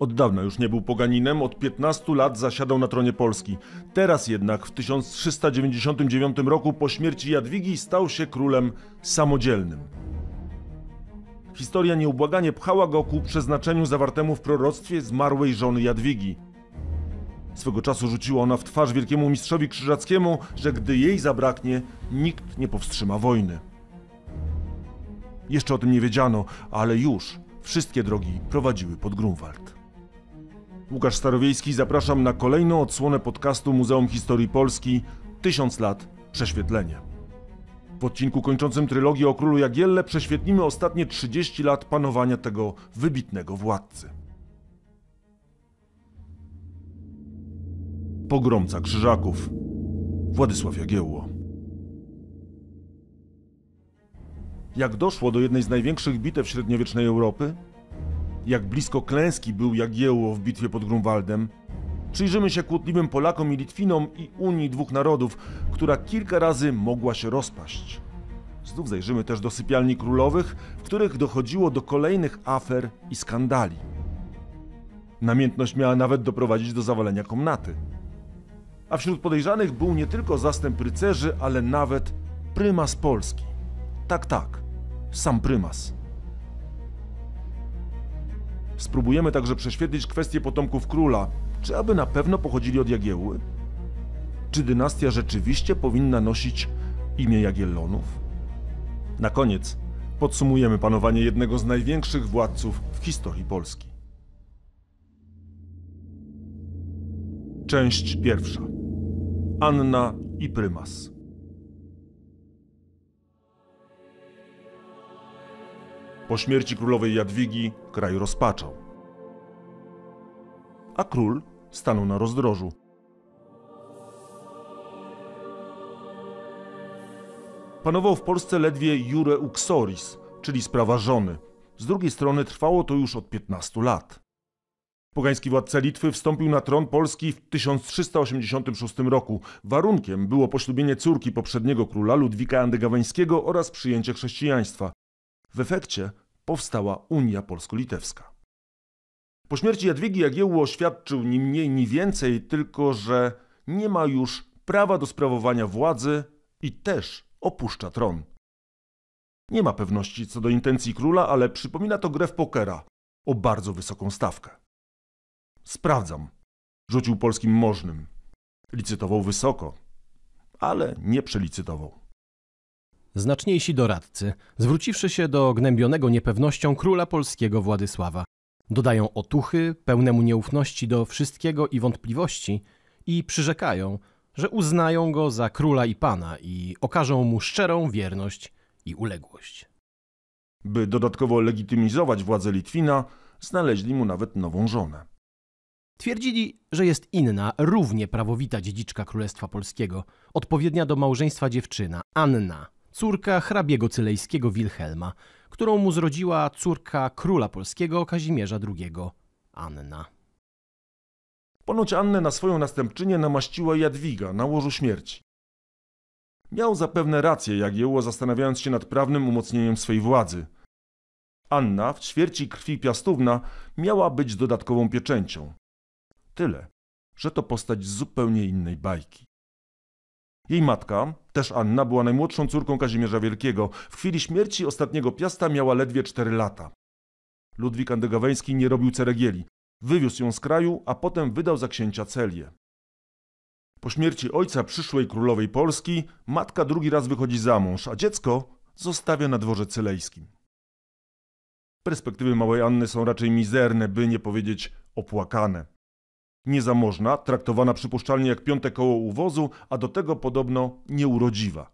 Od dawna już nie był poganinem, od 15 lat zasiadał na tronie Polski. Teraz jednak w 1399 roku po śmierci Jadwigi stał się królem samodzielnym. Historia nieubłaganie pchała go ku przeznaczeniu zawartemu w proroctwie zmarłej żony Jadwigi. Swego czasu rzuciła ona w twarz wielkiemu mistrzowi krzyżackiemu, że gdy jej zabraknie, nikt nie powstrzyma wojny. Jeszcze o tym nie wiedziano, ale już wszystkie drogi prowadziły pod Grunwald. Łukasz Starowiejski, zapraszam na kolejną odsłonę podcastu Muzeum Historii Polski 1000 lat prześwietlenie. W odcinku kończącym trylogię o królu Jagielle prześwietlimy ostatnie 30 lat panowania tego wybitnego władcy. Pogromca Krzyżaków Władysław Jagiełło Jak doszło do jednej z największych bitew średniowiecznej Europy? jak blisko klęski był Jagiełło w bitwie pod Grunwaldem, przyjrzymy się kłótliwym Polakom i Litwinom i Unii dwóch narodów, która kilka razy mogła się rozpaść. Znów zajrzymy też do sypialni królowych, w których dochodziło do kolejnych afer i skandali. Namiętność miała nawet doprowadzić do zawalenia komnaty. A wśród podejrzanych był nie tylko zastęp rycerzy, ale nawet prymas Polski. Tak, tak, sam prymas. Spróbujemy także prześwietlić kwestię potomków króla. Czy aby na pewno pochodzili od Jagiełły? Czy dynastia rzeczywiście powinna nosić imię Jagiellonów? Na koniec podsumujemy panowanie jednego z największych władców w historii Polski. Część pierwsza. Anna i prymas. Po śmierci królowej Jadwigi kraj rozpaczał. A król stanął na rozdrożu. Panował w Polsce ledwie jure uxoris, czyli sprawa żony. Z drugiej strony trwało to już od 15 lat. Pogański władca Litwy wstąpił na tron Polski w 1386 roku. Warunkiem było poślubienie córki poprzedniego króla Ludwika Andegaweńskiego oraz przyjęcie chrześcijaństwa. W efekcie powstała Unia Polsko-Litewska. Po śmierci Jadwigi Jagiełło oświadczył ni mniej, ni więcej, tylko że nie ma już prawa do sprawowania władzy i też opuszcza tron. Nie ma pewności co do intencji króla, ale przypomina to grę w pokera o bardzo wysoką stawkę. Sprawdzam, rzucił polskim możnym. Licytował wysoko, ale nie przelicytował. Znaczniejsi doradcy, zwróciwszy się do gnębionego niepewnością króla polskiego Władysława, dodają otuchy pełnemu nieufności do wszystkiego i wątpliwości i przyrzekają, że uznają go za króla i pana i okażą mu szczerą wierność i uległość. By dodatkowo legitymizować władzę Litwina, znaleźli mu nawet nową żonę. Twierdzili, że jest inna, równie prawowita dziedziczka Królestwa Polskiego, odpowiednia do małżeństwa dziewczyna, Anna, córka hrabiego cylejskiego Wilhelma, którą mu zrodziła córka króla polskiego Kazimierza II, Anna. Ponoć Annę na swoją następczynię namaściła Jadwiga na łożu śmierci. Miał zapewne rację Jagiełło zastanawiając się nad prawnym umocnieniem swej władzy. Anna w ćwierci krwi piastówna miała być dodatkową pieczęcią. Tyle, że to postać z zupełnie innej bajki. Jej matka, też Anna, była najmłodszą córką Kazimierza Wielkiego. W chwili śmierci ostatniego piasta miała ledwie 4 lata. Ludwik Andegaweński nie robił ceregieli. Wywiózł ją z kraju, a potem wydał za księcia Celię. Po śmierci ojca przyszłej królowej Polski, matka drugi raz wychodzi za mąż, a dziecko zostawia na dworze cylejskim. Perspektywy małej Anny są raczej mizerne, by nie powiedzieć opłakane. Niezamożna, traktowana przypuszczalnie jak piąte koło uwozu, a do tego podobno nieurodziwa.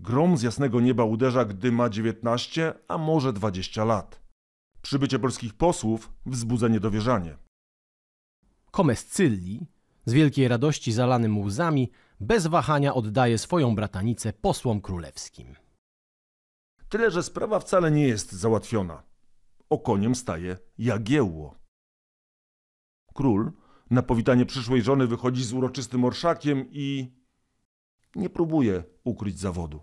Grom z jasnego nieba uderza, gdy ma 19, a może 20 lat. Przybycie polskich posłów wzbudza niedowierzanie. Komescylli, z wielkiej radości zalanym łzami, bez wahania oddaje swoją bratanicę posłom królewskim. Tyle, że sprawa wcale nie jest załatwiona. Okoniem staje Jagiełło. Król, na powitanie przyszłej żony wychodzi z uroczystym orszakiem i nie próbuje ukryć zawodu.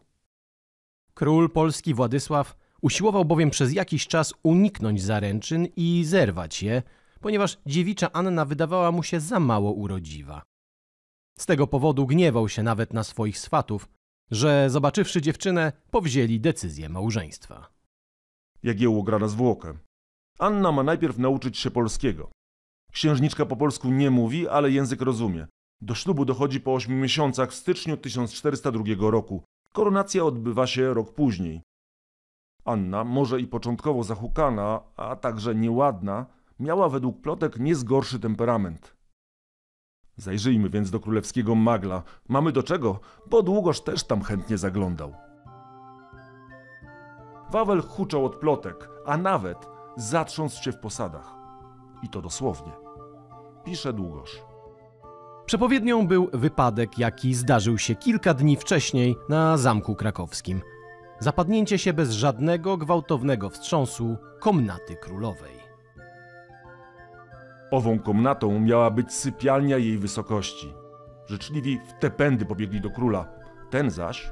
Król polski Władysław usiłował bowiem przez jakiś czas uniknąć zaręczyn i zerwać je, ponieważ dziewicza Anna wydawała mu się za mało urodziwa. Z tego powodu gniewał się nawet na swoich swatów, że zobaczywszy dziewczynę, powzięli decyzję małżeństwa. Jagiełło gra na zwłokę. Anna ma najpierw nauczyć się polskiego. Księżniczka po polsku nie mówi, ale język rozumie. Do ślubu dochodzi po 8 miesiącach w styczniu 1402 roku. Koronacja odbywa się rok później. Anna, może i początkowo zahukana, a także nieładna, miała według plotek niezgorszy temperament. Zajrzyjmy więc do królewskiego magla. Mamy do czego, bo długoż też tam chętnie zaglądał. Wawel huczał od plotek, a nawet zatrząsł się w posadach. I to dosłownie. Pisze długoż. Przepowiednią był wypadek, jaki zdarzył się kilka dni wcześniej na Zamku Krakowskim. Zapadnięcie się bez żadnego gwałtownego wstrząsu komnaty królowej. Ową komnatą miała być sypialnia jej wysokości. Życzliwi w te pędy pobiegli do króla. Ten zaś...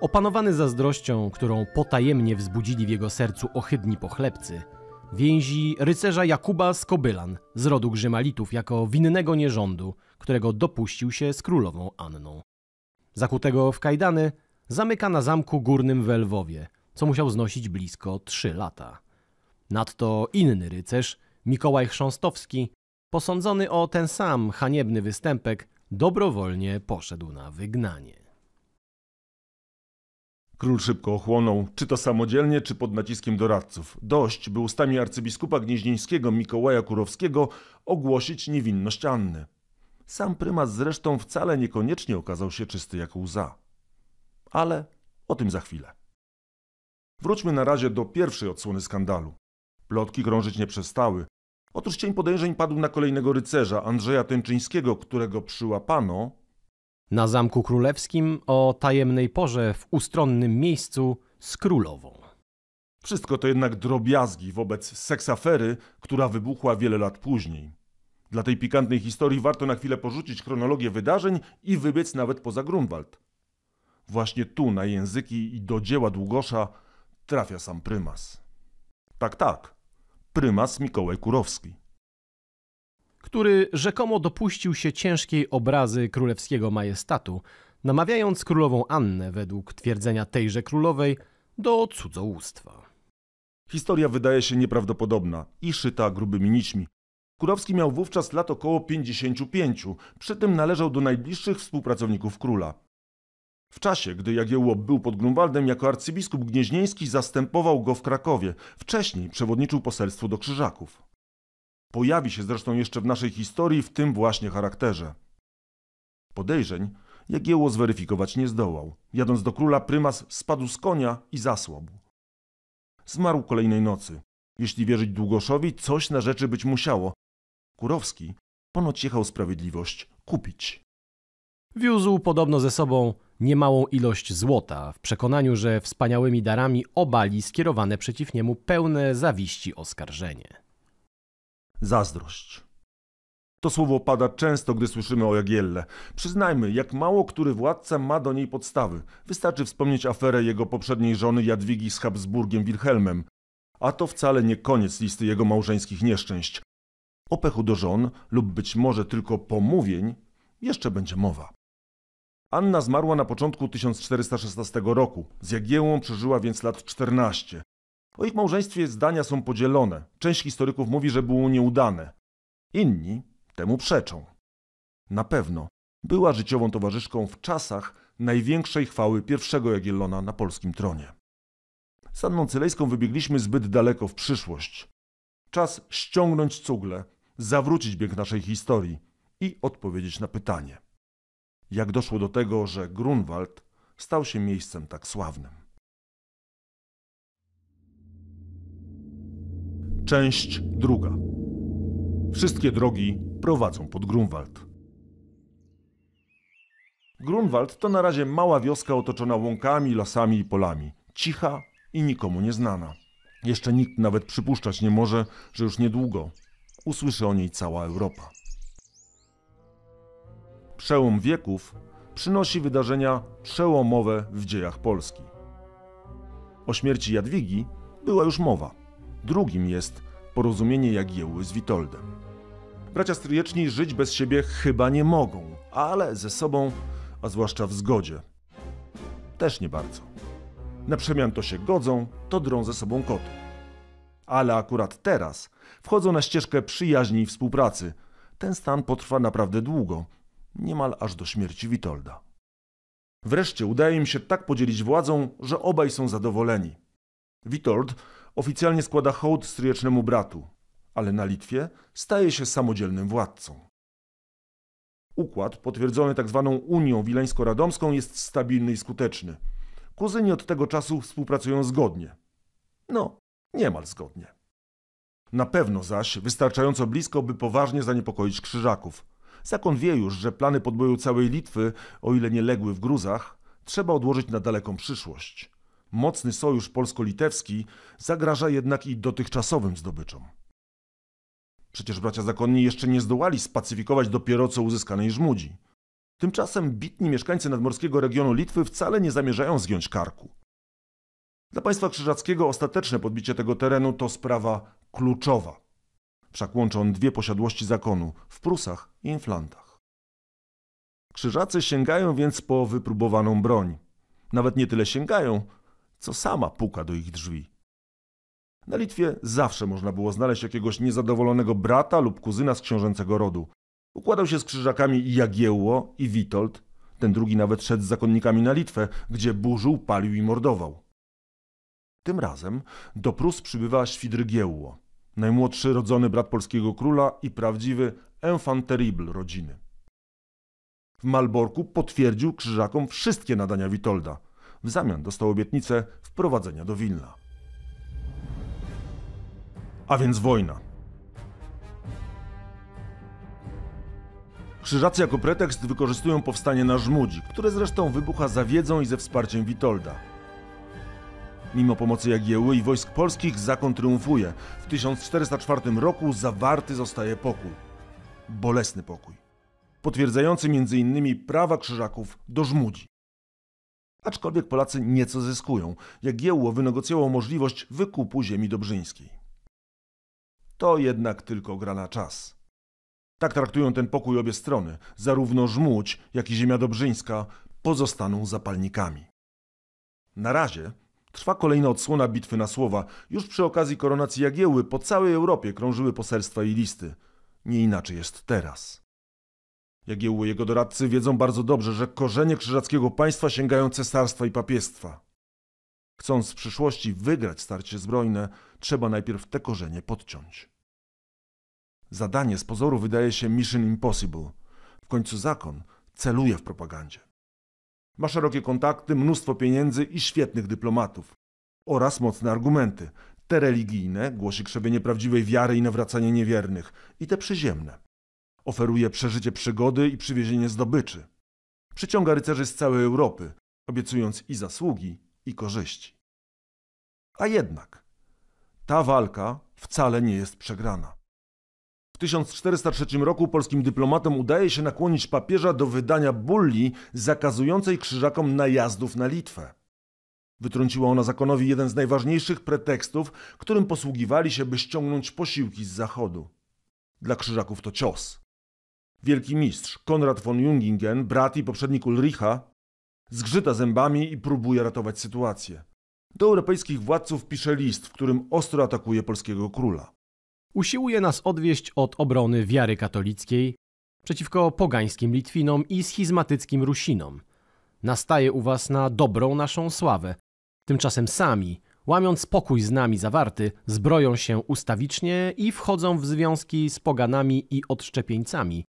Opanowany zazdrością, którą potajemnie wzbudzili w jego sercu ohydni pochlebcy, Więzi rycerza Jakuba z Kobylan z rodu Grzymalitów jako winnego nierządu, którego dopuścił się z królową Anną. Zakutego w kajdany zamyka na zamku górnym w Lwowie, co musiał znosić blisko trzy lata. Nadto inny rycerz, Mikołaj Chrząstowski, posądzony o ten sam haniebny występek, dobrowolnie poszedł na wygnanie. Król szybko ochłonął, czy to samodzielnie, czy pod naciskiem doradców. Dość, by ustami arcybiskupa gnieźnieńskiego Mikołaja Kurowskiego ogłosić niewinność Anny. Sam prymas zresztą wcale niekoniecznie okazał się czysty jak łza. Ale o tym za chwilę. Wróćmy na razie do pierwszej odsłony skandalu. Plotki krążyć nie przestały. Otóż cień podejrzeń padł na kolejnego rycerza, Andrzeja Tęczyńskiego, którego przyłapano, na Zamku Królewskim o tajemnej porze w ustronnym miejscu z królową. Wszystko to jednak drobiazgi wobec seksafery, która wybuchła wiele lat później. Dla tej pikantnej historii warto na chwilę porzucić chronologię wydarzeń i wybiec nawet poza Grunwald. Właśnie tu na języki i do dzieła Długosza trafia sam prymas. Tak, tak, prymas Mikołaj Kurowski który rzekomo dopuścił się ciężkiej obrazy królewskiego majestatu, namawiając królową Annę, według twierdzenia tejże królowej, do cudzołóstwa. Historia wydaje się nieprawdopodobna i szyta grubymi nićmi. Kurowski miał wówczas lat około 55, przy tym należał do najbliższych współpracowników króla. W czasie, gdy Jagiełło był pod Grunwaldem, jako arcybiskup gnieźnieński zastępował go w Krakowie. Wcześniej przewodniczył poselstwu do Krzyżaków. Pojawi się zresztą jeszcze w naszej historii w tym właśnie charakterze. Podejrzeń Jagiełło zweryfikować nie zdołał. Jadąc do króla, prymas spadł z konia i zasłabł. Zmarł kolejnej nocy. Jeśli wierzyć Długoszowi, coś na rzeczy być musiało. Kurowski ponoć jechał sprawiedliwość kupić. Wiózł podobno ze sobą niemałą ilość złota, w przekonaniu, że wspaniałymi darami obali skierowane przeciw niemu pełne zawiści oskarżenie. Zazdrość. To słowo pada często, gdy słyszymy o Jagielle. Przyznajmy, jak mało który władca ma do niej podstawy. Wystarczy wspomnieć aferę jego poprzedniej żony Jadwigi z Habsburgiem Wilhelmem. A to wcale nie koniec listy jego małżeńskich nieszczęść. O pechu do żon lub być może tylko pomówień jeszcze będzie mowa. Anna zmarła na początku 1416 roku. Z Jagiełą przeżyła więc lat 14. O ich małżeństwie zdania są podzielone. Część historyków mówi, że było nieudane. Inni temu przeczą. Na pewno była życiową towarzyszką w czasach największej chwały pierwszego Jagiellona na polskim tronie. Z Anną Cylejską wybiegliśmy zbyt daleko w przyszłość. Czas ściągnąć cugle, zawrócić bieg naszej historii i odpowiedzieć na pytanie. Jak doszło do tego, że Grunwald stał się miejscem tak sławnym? Część druga. Wszystkie drogi prowadzą pod Grunwald. Grunwald to na razie mała wioska otoczona łąkami, lasami i polami. Cicha i nikomu nieznana. Jeszcze nikt nawet przypuszczać nie może, że już niedługo usłyszy o niej cała Europa. Przełom wieków przynosi wydarzenia przełomowe w dziejach Polski. O śmierci Jadwigi była już mowa. Drugim jest porozumienie Jagiełły z Witoldem. Bracia stryjeczni żyć bez siebie chyba nie mogą, ale ze sobą, a zwłaszcza w zgodzie, też nie bardzo. Na przemian to się godzą, to drą ze sobą koty. Ale akurat teraz wchodzą na ścieżkę przyjaźni i współpracy. Ten stan potrwa naprawdę długo, niemal aż do śmierci Witolda. Wreszcie udaje im się tak podzielić władzą, że obaj są zadowoleni. Witold oficjalnie składa hołd stryjecznemu bratu, ale na Litwie staje się samodzielnym władcą. Układ potwierdzony tzw. Tak Unią Wileńsko-Radomską jest stabilny i skuteczny. Kuzyni od tego czasu współpracują zgodnie. No, niemal zgodnie. Na pewno zaś wystarczająco blisko, by poważnie zaniepokoić krzyżaków. Zakon wie już, że plany podboju całej Litwy, o ile nie legły w gruzach, trzeba odłożyć na daleką przyszłość. Mocny sojusz polsko-litewski zagraża jednak i dotychczasowym zdobyczom. Przecież bracia zakonni jeszcze nie zdołali spacyfikować dopiero co uzyskanej żmudzi. Tymczasem bitni mieszkańcy nadmorskiego regionu Litwy wcale nie zamierzają zgiąć karku. Dla państwa krzyżackiego ostateczne podbicie tego terenu to sprawa kluczowa. Wszak łączy on dwie posiadłości zakonu w Prusach i Inflantach. Krzyżacy sięgają więc po wypróbowaną broń. Nawet nie tyle sięgają, co sama puka do ich drzwi. Na Litwie zawsze można było znaleźć jakiegoś niezadowolonego brata lub kuzyna z książęcego rodu. Układał się z krzyżakami i Jagiełło, i Witold. Ten drugi nawet szedł z zakonnikami na Litwę, gdzie burzył, palił i mordował. Tym razem do Prus Świdry Świdrygiełło, najmłodszy rodzony brat polskiego króla i prawdziwy enfant terrible rodziny. W Malborku potwierdził krzyżakom wszystkie nadania Witolda – w zamian dostał obietnicę wprowadzenia do Wilna. A więc wojna. Krzyżacy jako pretekst wykorzystują powstanie na Żmudzi, które zresztą wybucha za wiedzą i ze wsparciem Witolda. Mimo pomocy Jagieły i wojsk polskich zakon triumfuje. W 1404 roku zawarty zostaje pokój. Bolesny pokój. Potwierdzający m.in. prawa krzyżaków do Żmudzi aczkolwiek Polacy nieco zyskują. jak Jagiełło wynegocjowało możliwość wykupu ziemi dobrzyńskiej. To jednak tylko gra na czas. Tak traktują ten pokój obie strony. Zarówno Żmudź, jak i ziemia dobrzyńska pozostaną zapalnikami. Na razie Trwa kolejna odsłona bitwy na słowa. Już przy okazji koronacji Jagiełły po całej Europie krążyły poselstwa i listy. Nie inaczej jest teraz. Jagiełło i jego doradcy wiedzą bardzo dobrze, że korzenie krzyżackiego państwa sięgają cesarstwa i papiestwa. Chcąc w przyszłości wygrać starcie zbrojne, trzeba najpierw te korzenie podciąć. Zadanie z pozoru wydaje się mission impossible. W końcu zakon celuje w propagandzie. Ma szerokie kontakty, mnóstwo pieniędzy i świetnych dyplomatów. Oraz mocne argumenty. Te religijne głosi krzewienie prawdziwej wiary i nawracanie niewiernych. I te przyziemne Oferuje przeżycie przygody i przywiezienie zdobyczy. Przyciąga rycerzy z całej Europy, obiecując i zasługi, i korzyści. A jednak ta walka wcale nie jest przegrana. W 1403 roku polskim dyplomatom udaje się nakłonić papieża do wydania bulli zakazującej krzyżakom najazdów na Litwę. Wytrąciła ona zakonowi jeden z najważniejszych pretekstów, którym posługiwali się, by ściągnąć posiłki z zachodu. Dla krzyżaków to cios. Wielki mistrz Konrad von Jungingen, brat i poprzednik Ulricha, zgrzyta zębami i próbuje ratować sytuację. Do europejskich władców pisze list, w którym ostro atakuje polskiego króla. Usiłuje nas odwieść od obrony wiary katolickiej przeciwko pogańskim Litwinom i schizmatyckim Rusinom. Nastaje u was na dobrą naszą sławę. Tymczasem sami, łamiąc pokój z nami zawarty, zbroją się ustawicznie i wchodzą w związki z poganami i odszczepieńcami,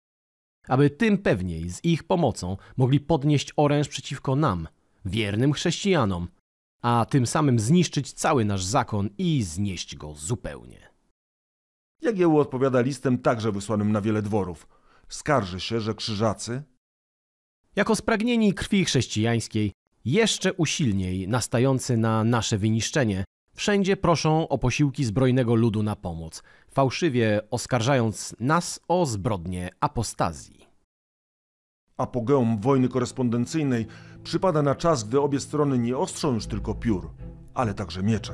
aby tym pewniej z ich pomocą mogli podnieść oręż przeciwko nam, wiernym chrześcijanom, a tym samym zniszczyć cały nasz zakon i znieść go zupełnie. Jagiełło odpowiada listem także wysłanym na wiele dworów. Skarży się, że krzyżacy, jako spragnieni krwi chrześcijańskiej, jeszcze usilniej nastający na nasze wyniszczenie, Wszędzie proszą o posiłki zbrojnego ludu na pomoc, fałszywie oskarżając nas o zbrodnie apostazji. Apogeum wojny korespondencyjnej przypada na czas, gdy obie strony nie ostrzą już tylko piór, ale także miecze.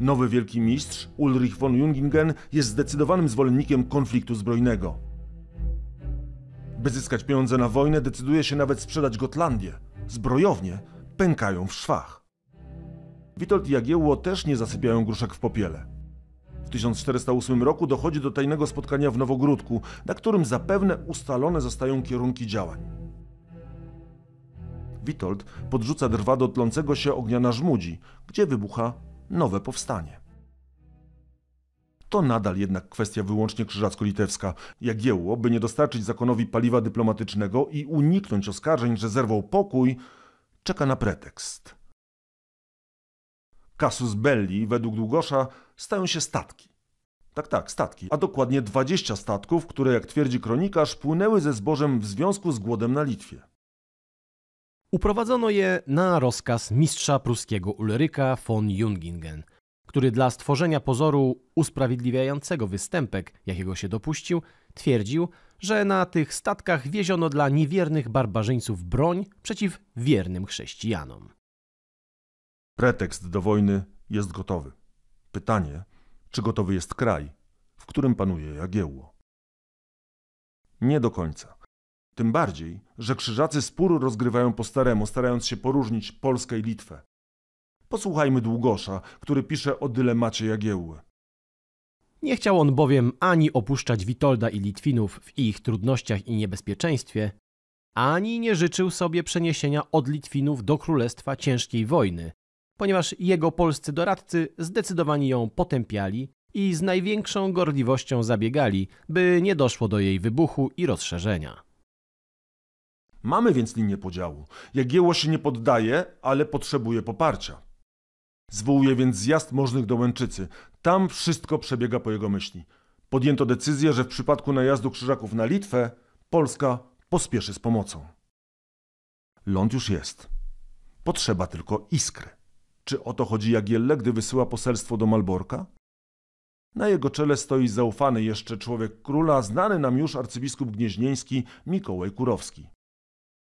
Nowy wielki mistrz Ulrich von Jungingen jest zdecydowanym zwolennikiem konfliktu zbrojnego. By zyskać pieniądze na wojnę, decyduje się nawet sprzedać Gotlandię. Zbrojownie pękają w szwach. Witold i Jagiełło też nie zasypiają gruszek w popiele. W 1408 roku dochodzi do tajnego spotkania w Nowogródku, na którym zapewne ustalone zostają kierunki działań. Witold podrzuca drwa do tlącego się ognia na żmudzi, gdzie wybucha nowe powstanie. To nadal jednak kwestia wyłącznie krzyżacko-litewska. Jagiełło, by nie dostarczyć zakonowi paliwa dyplomatycznego i uniknąć oskarżeń, że zerwał pokój, czeka na pretekst. Casus Belli według Długosza stają się statki. Tak, tak, statki. A dokładnie 20 statków, które, jak twierdzi kronikarz, płynęły ze zbożem w związku z głodem na Litwie. Uprowadzono je na rozkaz mistrza pruskiego Ulryka von Jungingen, który dla stworzenia pozoru usprawiedliwiającego występek, jakiego się dopuścił, twierdził, że na tych statkach wieziono dla niewiernych barbarzyńców broń przeciw wiernym chrześcijanom. Pretekst do wojny jest gotowy. Pytanie, czy gotowy jest kraj, w którym panuje Jagiełło? Nie do końca. Tym bardziej, że krzyżacy spór rozgrywają po staremu, starając się poróżnić Polskę i Litwę. Posłuchajmy Długosza, który pisze o dylemacie Jagiełły. Nie chciał on bowiem ani opuszczać Witolda i Litwinów w ich trudnościach i niebezpieczeństwie, ani nie życzył sobie przeniesienia od Litwinów do Królestwa ciężkiej wojny, ponieważ jego polscy doradcy zdecydowanie ją potępiali i z największą gorliwością zabiegali, by nie doszło do jej wybuchu i rozszerzenia. Mamy więc linię podziału. Jagiełło się nie poddaje, ale potrzebuje poparcia. Zwołuje więc zjazd możnych do Łęczycy. Tam wszystko przebiega po jego myśli. Podjęto decyzję, że w przypadku najazdu krzyżaków na Litwę Polska pospieszy z pomocą. Ląd już jest. Potrzeba tylko iskry. Czy o to chodzi Jagielle, gdy wysyła poselstwo do Malborka? Na jego czele stoi zaufany jeszcze człowiek króla, znany nam już arcybiskup gnieźnieński Mikołaj Kurowski.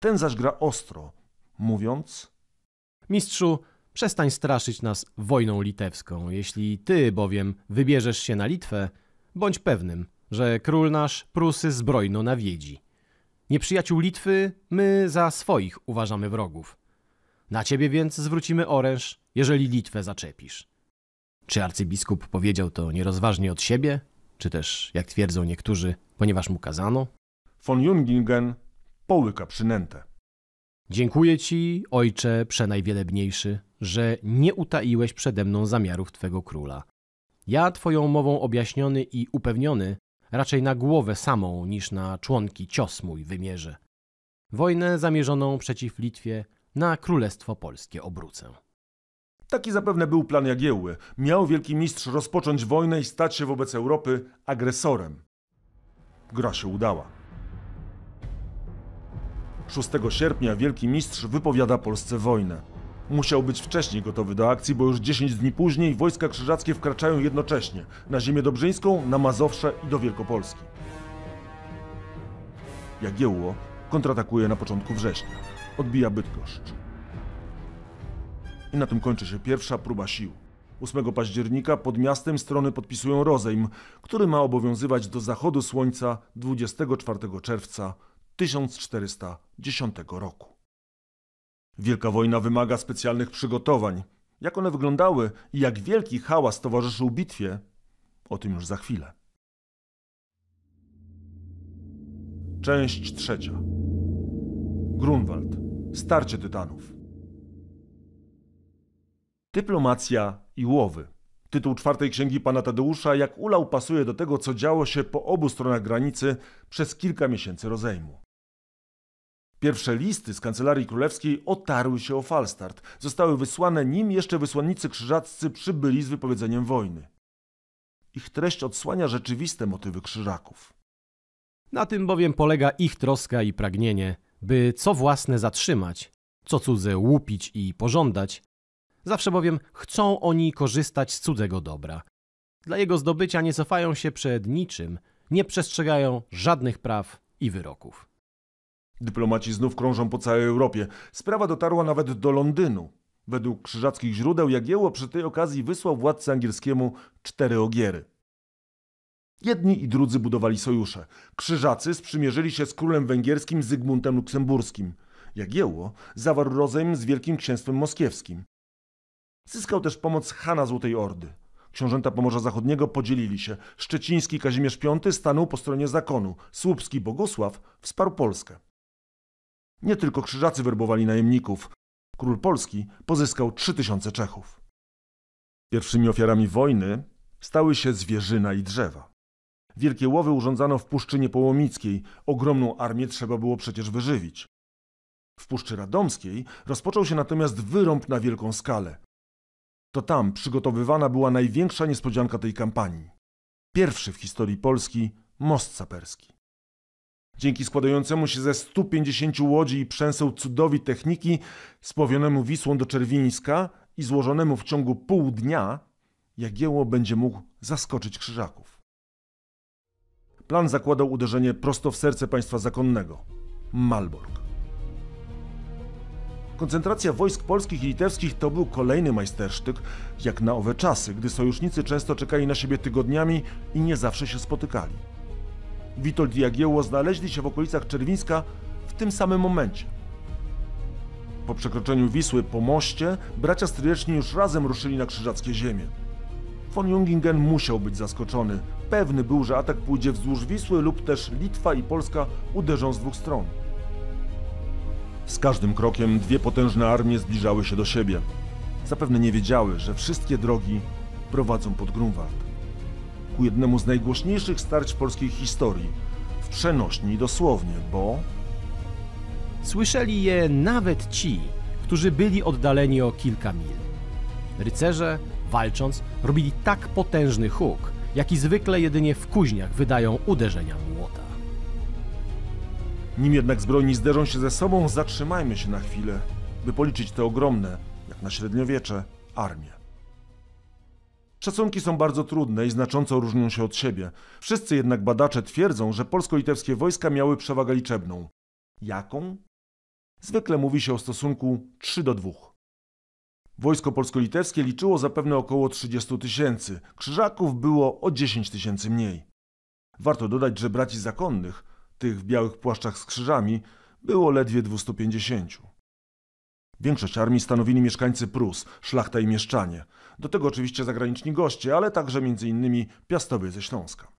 Ten zaś gra ostro, mówiąc: Mistrzu, przestań straszyć nas wojną litewską. Jeśli ty bowiem wybierzesz się na Litwę, bądź pewnym, że król nasz Prusy zbrojno nawiedzi. Nieprzyjaciół Litwy my za swoich uważamy wrogów. Na ciebie więc zwrócimy oręż, jeżeli Litwę zaczepisz. Czy arcybiskup powiedział to nierozważnie od siebie, czy też, jak twierdzą niektórzy, ponieważ mu kazano? Von Jungingen połyka przynętę. Dziękuję ci, ojcze przenajwielebniejszy, że nie utaiłeś przede mną zamiarów twego króla. Ja twoją mową objaśniony i upewniony raczej na głowę samą niż na członki cios mój wymierzę. Wojnę zamierzoną przeciw Litwie na Królestwo Polskie obrócę. Taki zapewne był plan Jagiełły. Miał wielki mistrz rozpocząć wojnę i stać się wobec Europy agresorem. Gra się udała. 6 sierpnia wielki mistrz wypowiada Polsce wojnę. Musiał być wcześniej gotowy do akcji, bo już 10 dni później wojska krzyżackie wkraczają jednocześnie na ziemię dobrzyńską, na Mazowsze i do Wielkopolski. Jagiełło kontratakuje na początku września odbija Bydgoszcz. I na tym kończy się pierwsza próba sił. 8 października pod miastem strony podpisują rozejm, który ma obowiązywać do zachodu słońca 24 czerwca 1410 roku. Wielka wojna wymaga specjalnych przygotowań. Jak one wyglądały i jak wielki hałas towarzyszył bitwie, o tym już za chwilę. Część trzecia. Grunwald. Starcie Tytanów. Dyplomacja i łowy. Tytuł czwartej księgi pana Tadeusza jak ulał pasuje do tego, co działo się po obu stronach granicy przez kilka miesięcy rozejmu. Pierwsze listy z Kancelarii Królewskiej otarły się o Falstart. Zostały wysłane nim jeszcze wysłannicy krzyżaccy przybyli z wypowiedzeniem wojny. Ich treść odsłania rzeczywiste motywy krzyżaków. Na tym bowiem polega ich troska i pragnienie – by co własne zatrzymać, co cudze łupić i pożądać. Zawsze bowiem chcą oni korzystać z cudzego dobra. Dla jego zdobycia nie cofają się przed niczym, nie przestrzegają żadnych praw i wyroków. Dyplomaci znów krążą po całej Europie. Sprawa dotarła nawet do Londynu. Według krzyżackich źródeł Jagiełło przy tej okazji wysłał władcy angielskiemu cztery ogiery. Jedni i drudzy budowali sojusze. Krzyżacy sprzymierzyli się z królem węgierskim Zygmuntem Luksemburskim. Jagiełło zawarł rozejm z Wielkim Księstwem Moskiewskim. Zyskał też pomoc Hana Złotej Ordy. Książęta Pomorza Zachodniego podzielili się. Szczeciński Kazimierz V stanął po stronie zakonu. Słupski Bogusław wsparł Polskę. Nie tylko krzyżacy werbowali najemników. Król Polski pozyskał 3000 Czechów. Pierwszymi ofiarami wojny stały się zwierzyna i drzewa. Wielkie łowy urządzano w Puszczynie Połomickiej. Ogromną armię trzeba było przecież wyżywić. W Puszczy Radomskiej rozpoczął się natomiast wyrąb na wielką skalę. To tam przygotowywana była największa niespodzianka tej kampanii. Pierwszy w historii Polski most saperski. Dzięki składającemu się ze 150 łodzi i przęseł cudowi techniki, spowionemu Wisłą do Czerwińska i złożonemu w ciągu pół dnia, Jagiełło będzie mógł zaskoczyć krzyżaków. Plan zakładał uderzenie prosto w serce państwa zakonnego Malbork. Koncentracja wojsk polskich i litewskich to był kolejny majstersztyk, jak na owe czasy, gdy sojusznicy często czekali na siebie tygodniami i nie zawsze się spotykali. Witold i Jagiełło znaleźli się w okolicach Czerwińska w tym samym momencie. Po przekroczeniu Wisły po moście bracia stryjeczni już razem ruszyli na krzyżackie ziemię. Von Jungingen musiał być zaskoczony. Pewny był, że atak pójdzie wzdłuż Wisły lub też Litwa i Polska uderzą z dwóch stron. Z każdym krokiem dwie potężne armie zbliżały się do siebie. Zapewne nie wiedziały, że wszystkie drogi prowadzą pod Grunwald. Ku jednemu z najgłośniejszych starć polskiej historii, w przenośni dosłownie, bo... Słyszeli je nawet ci, którzy byli oddaleni o kilka mil. Rycerze, Walcząc, robili tak potężny huk, jaki zwykle jedynie w kuźniach wydają uderzenia młota. Nim jednak zbrojni zderzą się ze sobą, zatrzymajmy się na chwilę, by policzyć te ogromne, jak na średniowiecze, armie. Szacunki są bardzo trudne i znacząco różnią się od siebie. Wszyscy jednak badacze twierdzą, że polsko-litewskie wojska miały przewagę liczebną. Jaką? Zwykle mówi się o stosunku 3 do 2. Wojsko polsko-litewskie liczyło zapewne około 30 tysięcy, krzyżaków było o 10 tysięcy mniej. Warto dodać, że braci zakonnych, tych w białych płaszczach z krzyżami, było ledwie 250. Większość armii stanowili mieszkańcy Prus, szlachta i mieszczanie. Do tego oczywiście zagraniczni goście, ale także m.in. piastowie ze Śląska.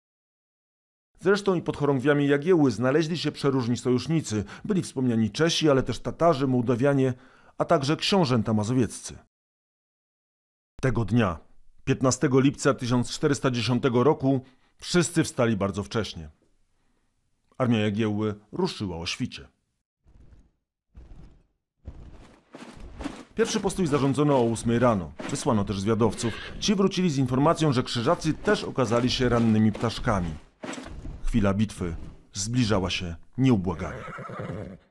Zresztą i pod chorągwiami Jagieły znaleźli się przeróżni sojusznicy. Byli wspomniani Czesi, ale też Tatarzy, Mołdawianie, a także książęta mazowieccy. Tego dnia, 15 lipca 1410 roku, wszyscy wstali bardzo wcześnie. Armia Jagiełły ruszyła o świcie. Pierwszy postój zarządzono o 8 rano. Wysłano też zwiadowców. Ci wrócili z informacją, że krzyżacy też okazali się rannymi ptaszkami. Chwila bitwy zbliżała się nieubłaganie.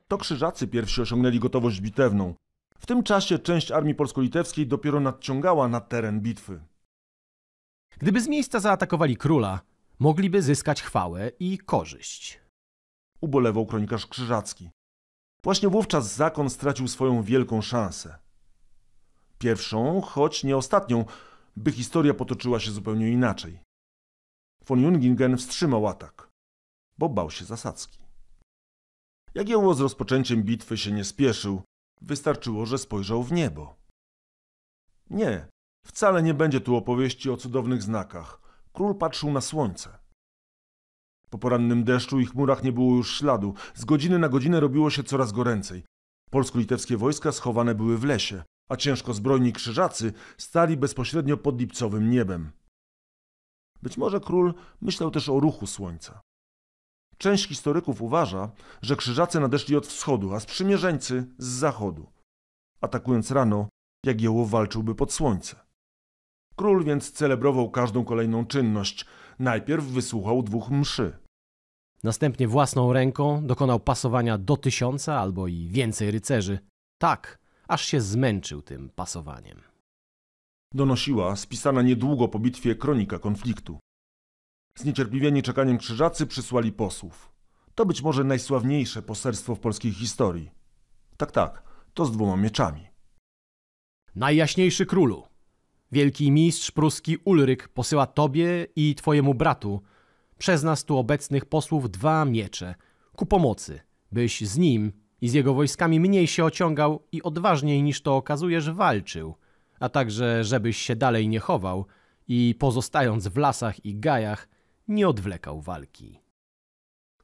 To krzyżacy pierwsi osiągnęli gotowość bitewną. W tym czasie część armii polsko-litewskiej dopiero nadciągała na teren bitwy. Gdyby z miejsca zaatakowali króla, mogliby zyskać chwałę i korzyść. Ubolewał kronikarz Krzyżacki. Właśnie wówczas zakon stracił swoją wielką szansę. Pierwszą, choć nie ostatnią, by historia potoczyła się zupełnie inaczej. Von Jungingen wstrzymał atak, bo bał się zasadzki. Jagiełło z rozpoczęciem bitwy się nie spieszył, Wystarczyło, że spojrzał w niebo. Nie, wcale nie będzie tu opowieści o cudownych znakach. Król patrzył na słońce. Po porannym deszczu i chmurach nie było już śladu. Z godziny na godzinę robiło się coraz goręcej. Polsko-litewskie wojska schowane były w lesie, a ciężko zbrojni krzyżacy stali bezpośrednio pod lipcowym niebem. Być może król myślał też o ruchu słońca. Część historyków uważa, że krzyżacy nadeszli od wschodu, a sprzymierzeńcy z zachodu. Atakując rano, jak Jagiełło walczyłby pod słońce. Król więc celebrował każdą kolejną czynność. Najpierw wysłuchał dwóch mszy. Następnie własną ręką dokonał pasowania do tysiąca albo i więcej rycerzy. Tak, aż się zmęczył tym pasowaniem. Donosiła spisana niedługo po bitwie kronika konfliktu. Zniecierpliwieni czekaniem krzyżacy przysłali posłów. To być może najsławniejsze poserstwo w polskiej historii. Tak, tak, to z dwoma mieczami. Najjaśniejszy królu, wielki mistrz pruski Ulryk posyła tobie i twojemu bratu, przez nas tu obecnych posłów, dwa miecze, ku pomocy, byś z nim i z jego wojskami mniej się ociągał i odważniej niż to okazujesz walczył, a także żebyś się dalej nie chował i pozostając w lasach i gajach, nie odwlekał walki.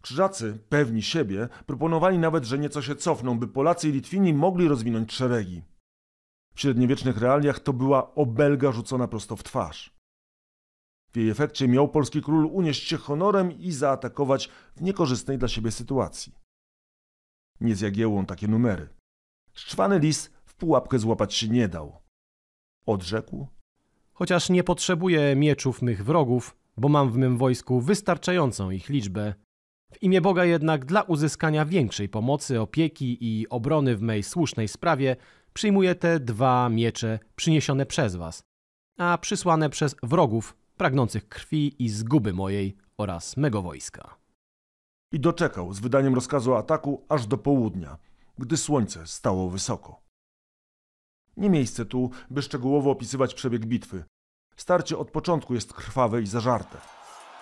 Krzyżacy, pewni siebie, proponowali nawet, że nieco się cofną, by Polacy i Litwini mogli rozwinąć szeregi. W średniowiecznych realiach to była obelga rzucona prosto w twarz. W jej efekcie miał polski król unieść się honorem i zaatakować w niekorzystnej dla siebie sytuacji. Nie zjagiełą takie numery. Szczwany lis w pułapkę złapać się nie dał. Odrzekł. Chociaż nie potrzebuję mieczów mych wrogów, bo mam w mym wojsku wystarczającą ich liczbę. W imię Boga jednak dla uzyskania większej pomocy, opieki i obrony w mej słusznej sprawie przyjmuję te dwa miecze przyniesione przez was, a przysłane przez wrogów pragnących krwi i zguby mojej oraz mego wojska. I doczekał z wydaniem rozkazu ataku aż do południa, gdy słońce stało wysoko. Nie miejsce tu, by szczegółowo opisywać przebieg bitwy, Starcie od początku jest krwawe i zażarte.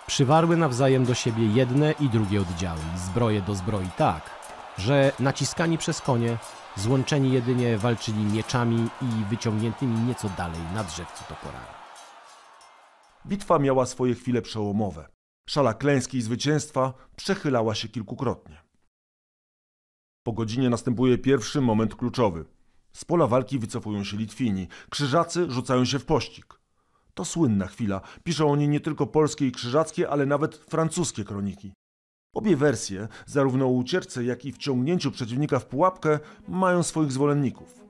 Przywarły nawzajem do siebie jedne i drugie oddziały, zbroje do zbroi tak, że naciskani przez konie, złączeni jedynie walczyli mieczami i wyciągniętymi nieco dalej na drzewcu toporami. Bitwa miała swoje chwile przełomowe. Szala klęski i zwycięstwa przechylała się kilkukrotnie. Po godzinie następuje pierwszy moment kluczowy. Z pola walki wycofują się Litwini. Krzyżacy rzucają się w pościg. To słynna chwila. Piszą o niej nie tylko polskie i krzyżackie, ale nawet francuskie kroniki. Obie wersje, zarówno o ucierce, jak i wciągnięciu przeciwnika w pułapkę, mają swoich zwolenników.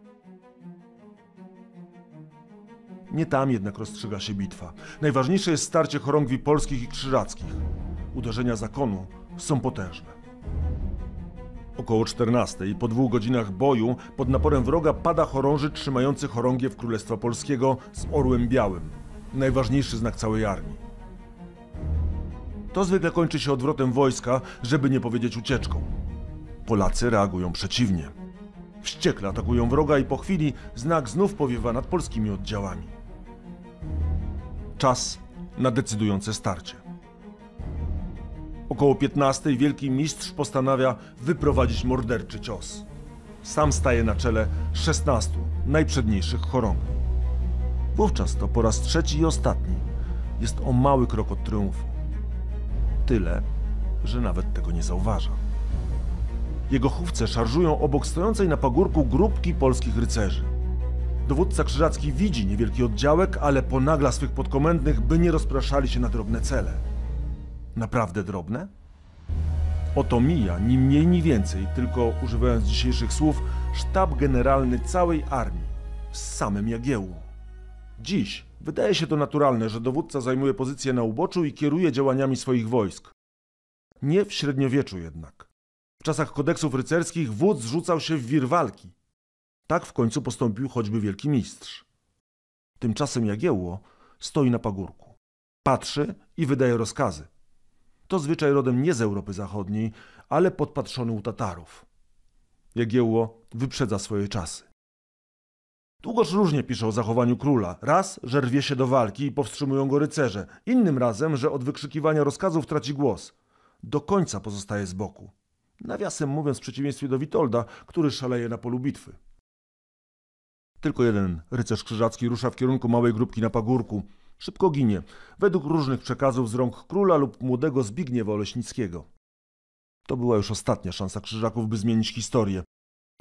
Nie tam jednak rozstrzyga się bitwa. Najważniejsze jest starcie chorągwi polskich i krzyżackich. Uderzenia zakonu są potężne. Około 14 po dwóch godzinach boju pod naporem wroga pada chorąży trzymający chorągiew Królestwa Polskiego z orłem białym najważniejszy znak całej armii. To zwykle kończy się odwrotem wojska, żeby nie powiedzieć ucieczką. Polacy reagują przeciwnie. Wściekle atakują wroga i po chwili znak znów powiewa nad polskimi oddziałami. Czas na decydujące starcie. Około 15 wielki mistrz postanawia wyprowadzić morderczy cios. Sam staje na czele 16 najprzedniejszych chorągwi. Wówczas to po raz trzeci i ostatni jest o mały krok od triumfu. Tyle, że nawet tego nie zauważa. Jego chówce szarżują obok stojącej na pagórku grupki polskich rycerzy. Dowódca krzyżacki widzi niewielki oddziałek, ale ponagla swych podkomendnych, by nie rozpraszali się na drobne cele. Naprawdę drobne? Oto mija, ni mniej, ni więcej, tylko używając dzisiejszych słów, sztab generalny całej armii z samym Jagiełłą. Dziś wydaje się to naturalne, że dowódca zajmuje pozycję na uboczu i kieruje działaniami swoich wojsk. Nie w średniowieczu jednak. W czasach kodeksów rycerskich wódz rzucał się w wir walki. Tak w końcu postąpił choćby wielki mistrz. Tymczasem Jagiełło stoi na pagórku. Patrzy i wydaje rozkazy. To zwyczaj rodem nie z Europy Zachodniej, ale podpatrzony u Tatarów. Jagiełło wyprzedza swoje czasy. Długoż różnie pisze o zachowaniu króla. Raz, że rwie się do walki i powstrzymują go rycerze, innym razem, że od wykrzykiwania rozkazów traci głos. Do końca pozostaje z boku. Nawiasem mówiąc w przeciwieństwie do Witolda, który szaleje na polu bitwy. Tylko jeden rycerz krzyżacki rusza w kierunku małej grupki na pagórku. Szybko ginie, według różnych przekazów z rąk króla lub młodego Zbigniewa Oleśnickiego. To była już ostatnia szansa krzyżaków, by zmienić historię.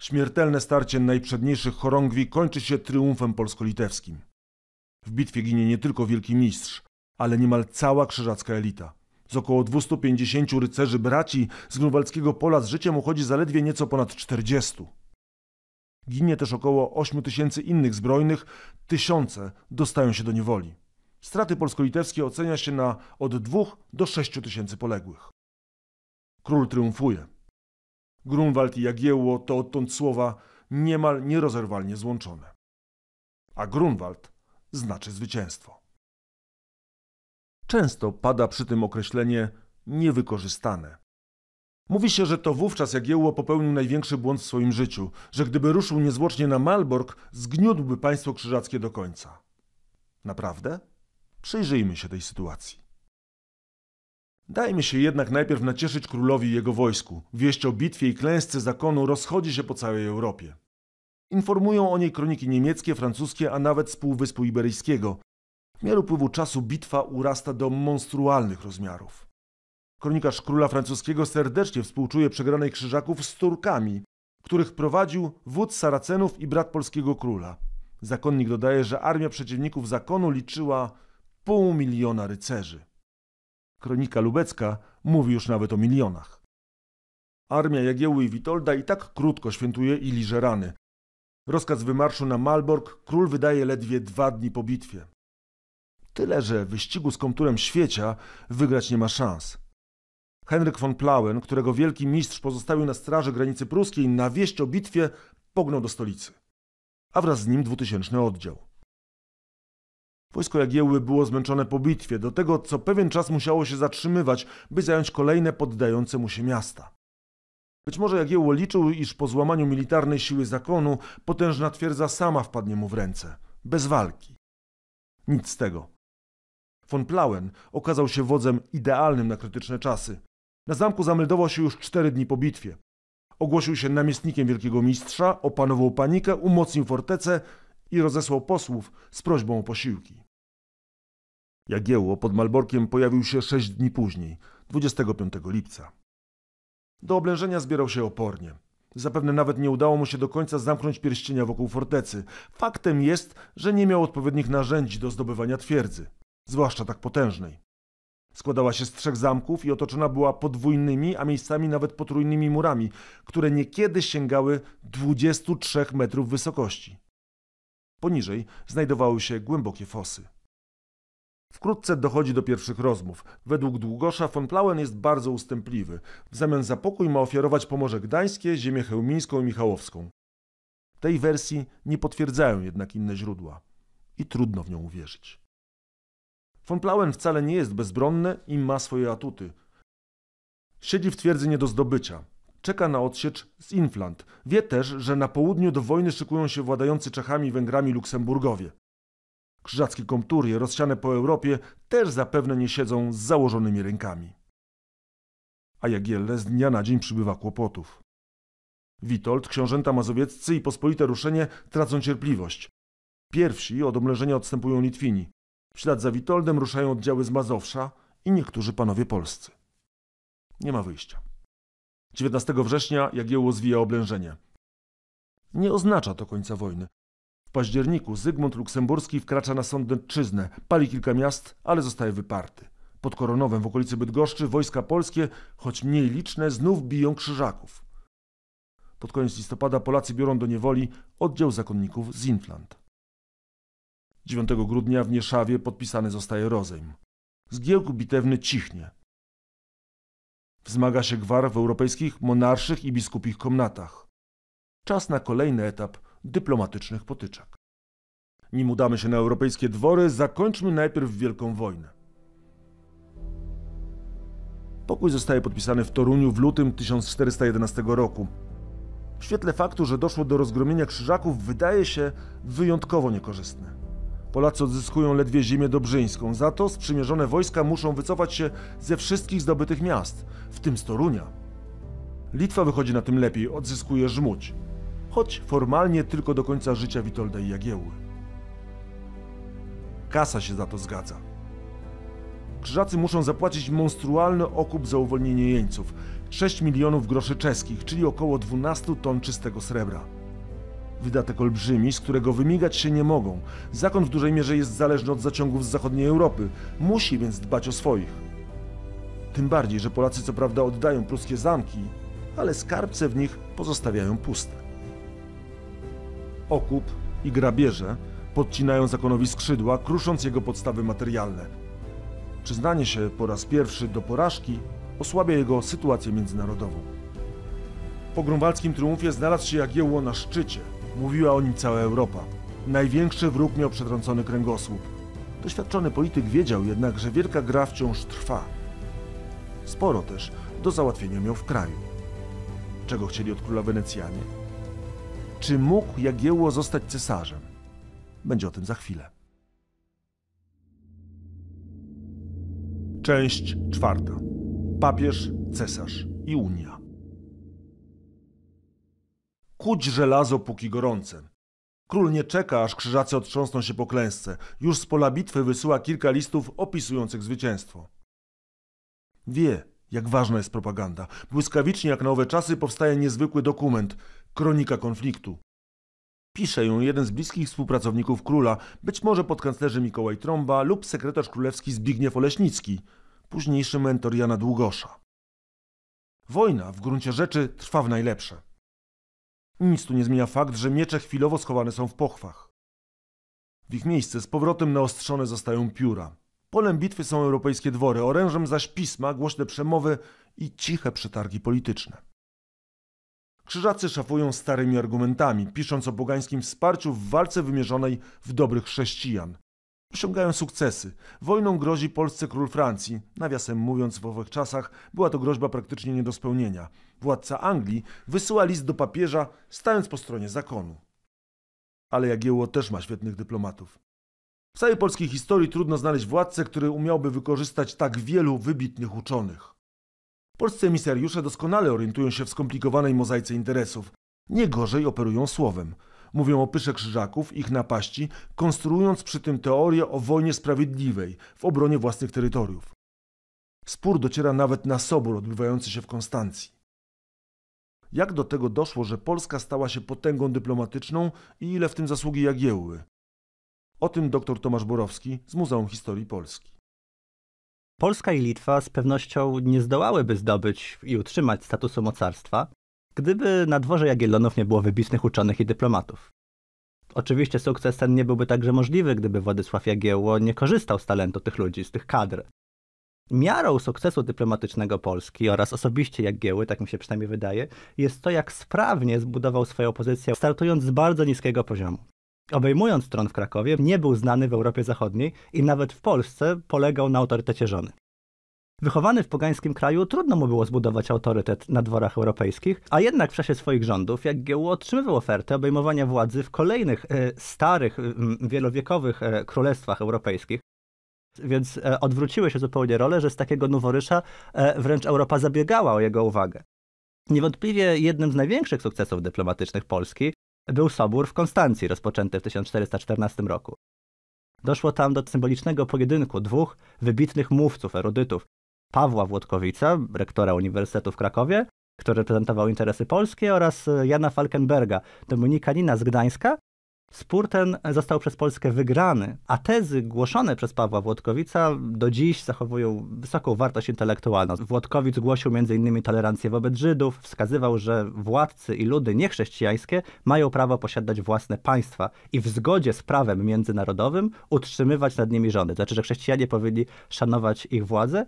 Śmiertelne starcie najprzedniejszych chorągwi kończy się triumfem polsko-litewskim. W bitwie ginie nie tylko wielki mistrz, ale niemal cała krzyżacka elita. Z około 250 rycerzy braci z grunwaldzkiego pola z życiem uchodzi zaledwie nieco ponad 40. Ginie też około 8 tysięcy innych zbrojnych, tysiące dostają się do niewoli. Straty polsko-litewskie ocenia się na od 2 do 6 tysięcy poległych. Król triumfuje. Grunwald i Jagiełło to odtąd słowa niemal nierozerwalnie złączone. A Grunwald znaczy zwycięstwo. Często pada przy tym określenie niewykorzystane. Mówi się, że to wówczas Jagiełło popełnił największy błąd w swoim życiu, że gdyby ruszył niezwłocznie na Malbork, zgniótłby państwo krzyżackie do końca. Naprawdę? Przyjrzyjmy się tej sytuacji. Dajmy się jednak najpierw nacieszyć królowi i jego wojsku. Wieść o bitwie i klęsce zakonu rozchodzi się po całej Europie. Informują o niej kroniki niemieckie, francuskie, a nawet z Półwyspu Iberyjskiego. W miarę upływu czasu bitwa urasta do monstrualnych rozmiarów. Kronikarz króla francuskiego serdecznie współczuje przegranej krzyżaków z Turkami, których prowadził wódz Saracenów i brat polskiego króla. Zakonnik dodaje, że armia przeciwników zakonu liczyła pół miliona rycerzy. Kronika lubecka mówi już nawet o milionach. Armia Jagiełły i Witolda i tak krótko świętuje i liże rany. Rozkaz wymarszu na Malbork król wydaje ledwie dwa dni po bitwie. Tyle, że wyścigu z konturem świecia wygrać nie ma szans. Henryk von Plauen, którego wielki mistrz pozostawił na straży granicy pruskiej, na wieść o bitwie pognął do stolicy, a wraz z nim dwutysięczny oddział. Wojsko Jagiełły było zmęczone po bitwie, do tego co pewien czas musiało się zatrzymywać, by zająć kolejne poddające mu się miasta. Być może Jagiełło liczył, iż po złamaniu militarnej siły zakonu potężna twierdza sama wpadnie mu w ręce, bez walki. Nic z tego. Von Plauen okazał się wodzem idealnym na krytyczne czasy. Na zamku zameldował się już cztery dni po bitwie. Ogłosił się namiestnikiem wielkiego mistrza, opanował panikę, umocnił fortecę, i rozesłał posłów z prośbą o posiłki. Jagiełło pod Malborkiem pojawił się sześć dni później, 25 lipca. Do oblężenia zbierał się opornie. Zapewne nawet nie udało mu się do końca zamknąć pierścienia wokół fortecy. Faktem jest, że nie miał odpowiednich narzędzi do zdobywania twierdzy, zwłaszcza tak potężnej. Składała się z trzech zamków i otoczona była podwójnymi, a miejscami nawet potrójnymi murami, które niekiedy sięgały 23 metrów wysokości. Poniżej znajdowały się głębokie fosy. Wkrótce dochodzi do pierwszych rozmów. Według Długosza von Plauen jest bardzo ustępliwy. W zamian za pokój ma ofiarować Pomorze Gdańskie, ziemię chełmińską i michałowską. Tej wersji nie potwierdzają jednak inne źródła. I trudno w nią uwierzyć. Von Plauen wcale nie jest bezbronny i ma swoje atuty. Siedzi w twierdzy nie do zdobycia. Czeka na odsiecz z Inflant. Wie też, że na południu do wojny szykują się władający Czechami i Węgrami Luksemburgowie. Krzyżackie komturie rozsiane po Europie też zapewne nie siedzą z założonymi rękami. A Jagielle z dnia na dzień przybywa kłopotów. Witold, książęta mazowieccy i pospolite ruszenie tracą cierpliwość. Pierwsi od omleżenia odstępują Litwini. W ślad za Witoldem ruszają oddziały z Mazowsza i niektórzy panowie polscy. Nie ma wyjścia. 19 września Jagiełło zwija oblężenie. Nie oznacza to końca wojny. W październiku Zygmunt Luksemburski wkracza na Sądetczyznę, pali kilka miast, ale zostaje wyparty. Pod Koronowem w okolicy Bydgoszczy wojska polskie, choć mniej liczne, znów biją krzyżaków. Pod koniec listopada Polacy biorą do niewoli oddział zakonników z Intland. 9 grudnia w Nieszawie podpisany zostaje rozejm. Zgiełk bitewny cichnie. Wzmaga się gwar w europejskich monarszych i biskupich komnatach. Czas na kolejny etap dyplomatycznych potyczek. Nim udamy się na europejskie dwory, zakończmy najpierw Wielką Wojnę. Pokój zostaje podpisany w Toruniu w lutym 1411 roku. W świetle faktu, że doszło do rozgromienia krzyżaków, wydaje się wyjątkowo niekorzystny. Polacy odzyskują ledwie ziemię dobrzyńską, za to sprzymierzone wojska muszą wycofać się ze wszystkich zdobytych miast, w tym Storunia. Litwa wychodzi na tym lepiej, odzyskuje Żmudź, choć formalnie tylko do końca życia Witolda i Jagiełły. Kasa się za to zgadza. Krzyżacy muszą zapłacić monstrualny okup za uwolnienie jeńców 6 milionów groszy czeskich, czyli około 12 ton czystego srebra. Wydatek olbrzymi, z którego wymigać się nie mogą. Zakon w dużej mierze jest zależny od zaciągów z zachodniej Europy, musi więc dbać o swoich. Tym bardziej, że Polacy co prawda oddają pruskie zamki, ale skarbce w nich pozostawiają puste. Okup i grabieże podcinają zakonowi skrzydła, krusząc jego podstawy materialne. Przyznanie się po raz pierwszy do porażki osłabia jego sytuację międzynarodową. Po grunwaldzkim triumfie znalazł się Jagiełło na szczycie – Mówiła o nim cała Europa. Największy wróg miał przetrącony kręgosłup. Doświadczony polityk wiedział jednak, że wielka gra wciąż trwa. Sporo też do załatwienia miał w kraju. Czego chcieli od króla Wenecjanie? Czy mógł Jagiełło zostać cesarzem? Będzie o tym za chwilę. Część czwarta. Papież, cesarz i Unia. Kuć żelazo póki gorące. Król nie czeka, aż krzyżacy otrząsną się po klęsce. Już z pola bitwy wysyła kilka listów opisujących zwycięstwo. Wie, jak ważna jest propaganda. Błyskawicznie jak na owe czasy powstaje niezwykły dokument kronika konfliktu. Pisze ją jeden z bliskich współpracowników króla, być może podkanclerzy Mikołaj Trąba lub sekretarz królewski Zbigniew Oleśnicki, późniejszy mentor Jana Długosza. Wojna w gruncie rzeczy trwa w najlepsze. Nic tu nie zmienia fakt, że miecze chwilowo schowane są w pochwach. W ich miejsce z powrotem naostrzone zostają pióra. Polem bitwy są europejskie dwory, orężem zaś pisma, głośne przemowy i ciche przetargi polityczne. Krzyżacy szafują starymi argumentami, pisząc o bogańskim wsparciu w walce wymierzonej w dobrych chrześcijan, Osiągają sukcesy. Wojną grozi Polsce król Francji. Nawiasem mówiąc, w owych czasach była to groźba praktycznie nie do spełnienia. Władca Anglii wysyła list do papieża, stając po stronie zakonu. Ale Jagiełło też ma świetnych dyplomatów. W całej polskiej historii trudno znaleźć władcę, który umiałby wykorzystać tak wielu wybitnych uczonych. Polscy emisariusze doskonale orientują się w skomplikowanej mozaice interesów. Nie gorzej operują słowem – mówią o pysze krzyżaków, ich napaści, konstruując przy tym teorię o wojnie sprawiedliwej w obronie własnych terytoriów. Spór dociera nawet na sobór odbywający się w Konstancji. Jak do tego doszło, że Polska stała się potęgą dyplomatyczną i ile w tym zasługi Jagiełły? O tym dr Tomasz Borowski z Muzeum Historii Polski. Polska i Litwa z pewnością nie zdołałyby zdobyć i utrzymać statusu mocarstwa, gdyby na dworze Jagiellonów nie było wybitnych uczonych i dyplomatów. Oczywiście sukces ten nie byłby także możliwy, gdyby Władysław Jagiełło nie korzystał z talentu tych ludzi, z tych kadr. Miarą sukcesu dyplomatycznego Polski oraz osobiście Jagieły, tak mi się przynajmniej wydaje, jest to, jak sprawnie zbudował swoją pozycję, startując z bardzo niskiego poziomu. Obejmując tron w Krakowie, nie był znany w Europie Zachodniej i nawet w Polsce polegał na autorytecie żony. Wychowany w pogańskim kraju, trudno mu było zbudować autorytet na dworach europejskich, a jednak w czasie swoich rządów Jagiełło otrzymywał ofertę obejmowania władzy w kolejnych e, starych, wielowiekowych e, królestwach europejskich. Więc e, odwróciły się zupełnie role, że z takiego noworysza wręcz Europa zabiegała o jego uwagę. Niewątpliwie jednym z największych sukcesów dyplomatycznych Polski był Sobór w Konstancji, rozpoczęty w 1414 roku. Doszło tam do symbolicznego pojedynku dwóch wybitnych mówców, erudytów, Pawła Włodkowica, rektora Uniwersytetu w Krakowie, który reprezentował interesy polskie, oraz e, Jana Falkenberga, dominikanina z Gdańska. Spór ten został przez Polskę wygrany, a tezy głoszone przez Pawła Włodkowica do dziś zachowują wysoką wartość intelektualną. Włodkowicz głosił m.in. tolerancję wobec Żydów, wskazywał, że władcy i ludy niechrześcijańskie mają prawo posiadać własne państwa i w zgodzie z prawem międzynarodowym utrzymywać nad nimi rządy. To znaczy, że chrześcijanie powinni szanować ich władzę,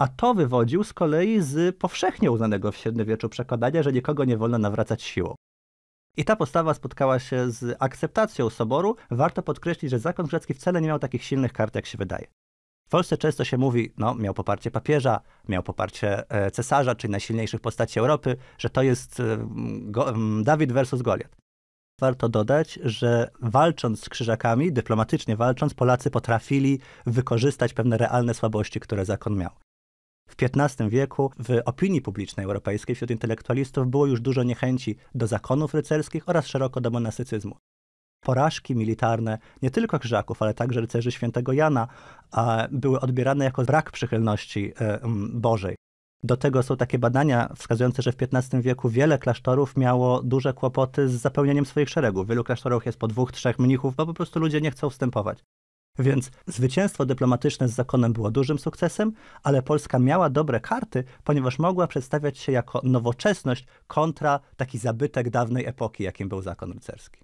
a to wywodził z kolei z powszechnie uznanego w średniowieczu przekonania, że nikogo nie wolno nawracać siłą. I ta postawa spotkała się z akceptacją soboru. Warto podkreślić, że zakon grecki wcale nie miał takich silnych kart, jak się wydaje. W Polsce często się mówi, no, miał poparcie papieża, miał poparcie e, cesarza, czyli najsilniejszych postaci Europy, że to jest e, go, Dawid versus Goliat. Warto dodać, że walcząc z krzyżakami, dyplomatycznie walcząc, Polacy potrafili wykorzystać pewne realne słabości, które zakon miał. W XV wieku w opinii publicznej europejskiej wśród intelektualistów było już dużo niechęci do zakonów rycerskich oraz szeroko do monastycyzmu. Porażki militarne nie tylko krzaków, ale także rycerzy świętego Jana e, były odbierane jako brak przychylności e, Bożej. Do tego są takie badania wskazujące, że w XV wieku wiele klasztorów miało duże kłopoty z zapełnieniem swoich szeregów. W wielu klasztorach jest po dwóch, trzech mnichów, bo po prostu ludzie nie chcą wstępować. Więc zwycięstwo dyplomatyczne z zakonem było dużym sukcesem, ale Polska miała dobre karty, ponieważ mogła przedstawiać się jako nowoczesność kontra taki zabytek dawnej epoki, jakim był zakon rycerski.